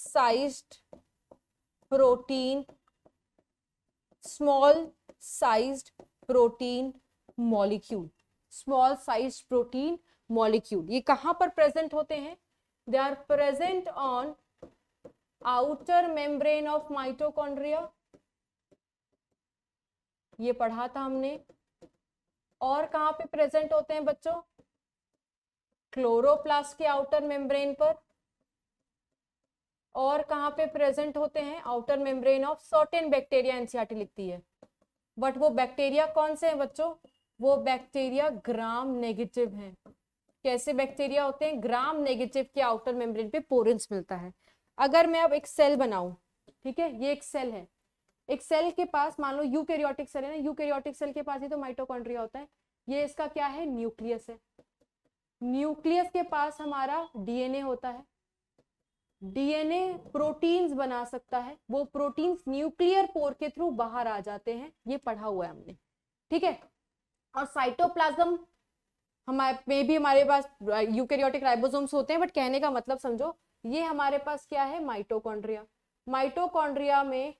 sized protein small sized protein molecule small size protein molecule ये कहां पर present होते हैं they are present on outer membrane of mitochondria ये पढ़ा था हमने और कहां पे प्रेजेंट होते हैं बच्चों क्लोरोप्लास्ट के आउटर मेम्ब्रेन पर और कहां पे प्रेजेंट होते हैं outer membrane of certain bacteria NCERT लिखती है बट वो बैक्टीरिया कौन से हैं बच्चों वो बैक्टीरिया ग्राम नेगेटिव है कैसे बैक्टीरिया होते हैं ग्राम नेगेटिव के आउटर मेम्ब्रेन पे पोरेंस मिलता है अगर मैं अब एक सेल बनाऊं ठीक है ये एक सेल है एक सेल के पास मान लो यूकेरियोटिक सेल है ना यूकेरियोटिक सेल के पास ही तो माइटोकॉन्ड्रिया होता है ये इसका क्या है न्यूक्लियस है न्यूक्लियस के पास हमारा डीएनए होता है डीएनए प्रोटीन्स बना सकता है वो प्रोटीन्स न्यूक्लियर पोर के थ्रू बाहर आ जाते हैं ये पढ़ा हुआ है हमने ठीक है और साइटोप्लाज्म हमारे पे भी हमारे पास यूकेरियोटिक uh, राइबोसोम्स होते हैं बट कहने का मतलब समझो ये हमारे पास क्या है माइटोकॉन्ड्रिया माइटोकॉन्ड्रिया में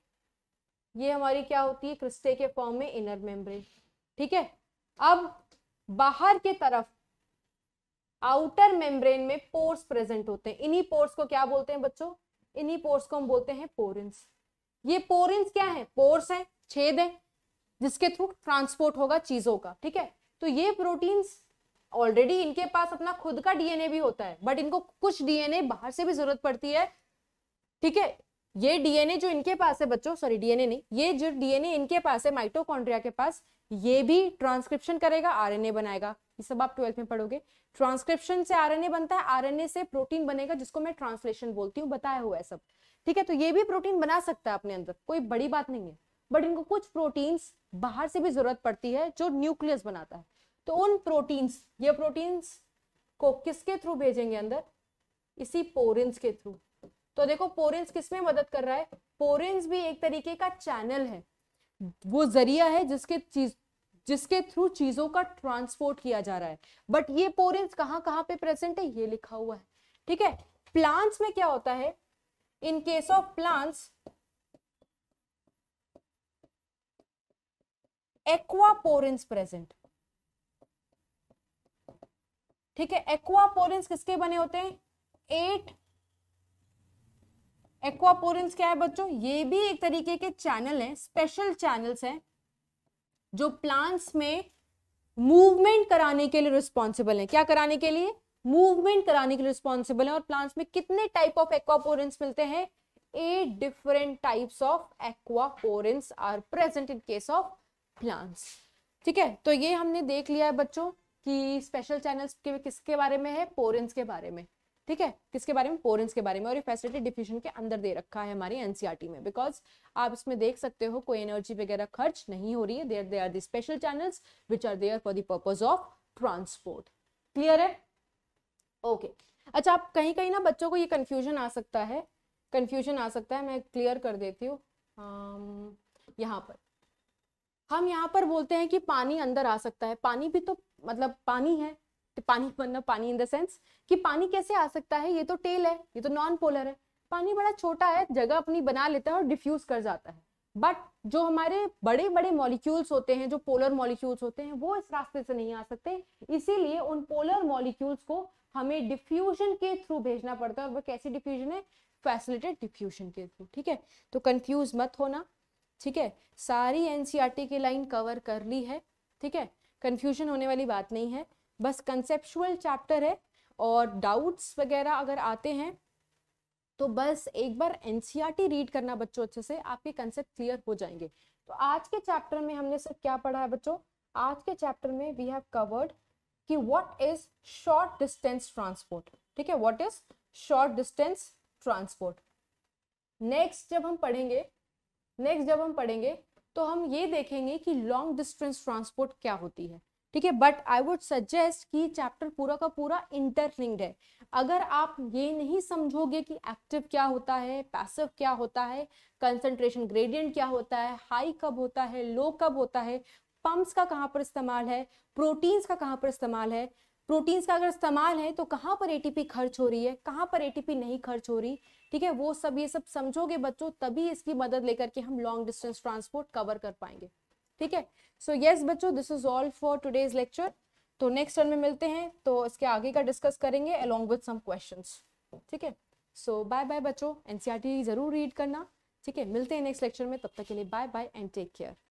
ये हमारी क्या होती है क्रिस्टे के फॉर्म में इनर मेम्ब्रेन ठीक है अब बाहर के तरफ आउटर मेम्ब्रेन में पोर्स प्रेजेंट होते हैं इन्हीं पोर्स को क्या बोलते हैं बच्चों इन्हीं पोर्स को हम बोलते हैं पोरिंस ये पोरिंस क्या है पोर्स है छेद है जिसके थ्रू ट्रांसपोर्ट होगा चीज़ों का ठीक है तो ये प्रोटीन्स ऑलरेडी इनके पास अपना खुद का डीएनए भी होता है बट इनको कुछ डीएनए बाहर से भी जरूरत पड़ती है ठीक है ये डीएनए जो इनके पास है बच्चों सॉरी डीएनए नहीं ये जो डीएनए इनके पास है माइटोकॉन्ड्रिया के पास ये भी ट्रांसक्रिप्शन करेगा आरएनए बनाएगा ये सब आप ट्वेल्थ में पढ़ोगे ट्रांसक्रिप्शन से आरएनए बनता है आरएनए से प्रोटीन बनेगा जिसको मैं ट्रांसलेशन बोलती हूँ बताया हुआ है सब ठीक है तो ये भी प्रोटीन बना सकता है अपने अंदर कोई बड़ी बात नहीं है बट इनको कुछ प्रोटीन्स बाहर से भी जरूरत पड़ती है जो न्यूक्लियस बनाता है तो उन प्रोटीन्स ये प्रोटीन्स को किसके थ्रू भेजेंगे अंदर इसी पोरेंस के थ्रू तो देखो पोरेंस किसमें मदद कर रहा है पोरेंस भी एक तरीके का चैनल है वो जरिया है जिसके चीज जिसके थ्रू चीजों का ट्रांसपोर्ट किया जा रहा है बट ये पोरेंस कहाँ कहाँ पे प्रेजेंट है ये लिखा हुआ है ठीक है प्लांट्स में क्या होता है in case of plants aquaporins present ठीक है एक्वापोरेंस किसके बने होते हैं एट एक्वापोरेंस क्या है बच्चों ये भी एक तरीके के चैनल हैं स्पेशल चैनल्स हैं जो प्लांट्स में मूवमेंट कराने के लिए रिस्पॉन्सिबल हैं क्या कराने के लिए मूवमेंट कराने के लिए रिस्पॉन्सिबल हैं और प्लांट्स में कितने टाइप ऑफ एक्वापोरेंस मिलते हैं eight different types of aquaporins are present in case of plants ठीक है तो ये हमने देख लिया है बच्चों कि स्पेशल चैनल्स के किसके बारे में है पोरेंस के बारे में ठीक है किसके बारे में पोरेंस के बारे में और ये फैसिलिटी डिफ्यूजन के अंदर दे रखा है हमारी एनसीईआरटी e में बिकॉज आप इसमें देख सकते हो कोई एनर्जी वगैरह खर्च नहीं हो रही है there they are the special channels which are there for the purpose of transport clear है ओके okay. अच्छा आप कहीं कहीं ना बच्चों को ये कन्फ्यूजन आ सकता है कन्फ्यूजन आ सकता है मैं क्लियर कर देती हूँ यहाँ पर हम यहाँ पर बोलते हैं कि पानी अंदर आ सकता है पानी भी तो मतलब पानी है पानी मतलब पानी इन द सेंस कि पानी कैसे आ सकता है ये तो टेल है ये तो नॉन पोलर है पानी बड़ा छोटा है जगह अपनी बना लेता है और डिफ्यूज कर जाता है बट जो हमारे बड़े बड़े मॉलिक्यूल्स होते हैं जो पोलर मॉलिक्यूल्स होते हैं वो इस रास्ते से नहीं आ सकते इसीलिए उन पोलर मॉलिक्यूल्स को हमें डिफ्यूजन के थ्रू भेजना पड़ता है और वह कैसी डिफ्यूजन है फैसिलिटेड डिफ्यूजन के थ्रू ठीक है तो कंफ्यूज मत होना ठीक है सारी एनसीईआरटी e की लाइन कवर कर ली है ठीक है कन्फ्यूजन होने वाली बात नहीं है बस कंसेप्चुअल चैप्टर है और डाउट्स वगैरह अगर आते हैं तो बस एक बार एनसीईआरटी रीड e करना बच्चों अच्छे से आपके कंसेप्ट क्लियर हो जाएंगे तो आज के चैप्टर में हमने सब क्या पढ़ा है बच्चों आज के चैप्टर में वी हैव कवर्ड कि what is short distance transport ठीक है what is short distance transport next जब हम पढ़ेंगे नेक्स्ट जब हम पढ़ेंगे तो हम ये देखेंगे कि लॉन्ग डिस्टेंस ट्रांसपोर्ट क्या होती है ठीक है बट आई वुड सजेस्ट कि चैप्टर पूरा का पूरा इंटरलिंक्ड है अगर आप ये नहीं समझोगे कि एक्टिव क्या होता है पैसिव क्या होता है कंसंट्रेशन ग्रेडियंट क्या होता है हाई कब होता है लो कब होता है पंप्स का कहाँ पर इस्तेमाल है प्रोटीन्स का कहाँ पर इस्तेमाल है प्रोटीन्स का अगर इस्तेमाल है तो कहाँ पर एटीपी खर्च हो रही है कहाँ पर एटीपी नहीं खर्च हो रही ठीक है वो सब ये सब समझोगे बच्चों तभी इसकी मदद लेकर के हम लॉन्ग डिस्टेंस ट्रांसपोर्ट कवर कर पाएंगे ठीक है सो यस बच्चों this is all for today's lecture तो नेक्स्ट टर्न में मिलते हैं तो इसके आगे का डिस्कस करेंगे अलॉन्ग विद सम क्वेश्चन ठीक है सो बाय बाय बच्चों एनसीआरटी e जरूर रीड करना ठीक है मिलते हैं नेक्स्ट लेक्चर में तब तक के लिए bye bye and take care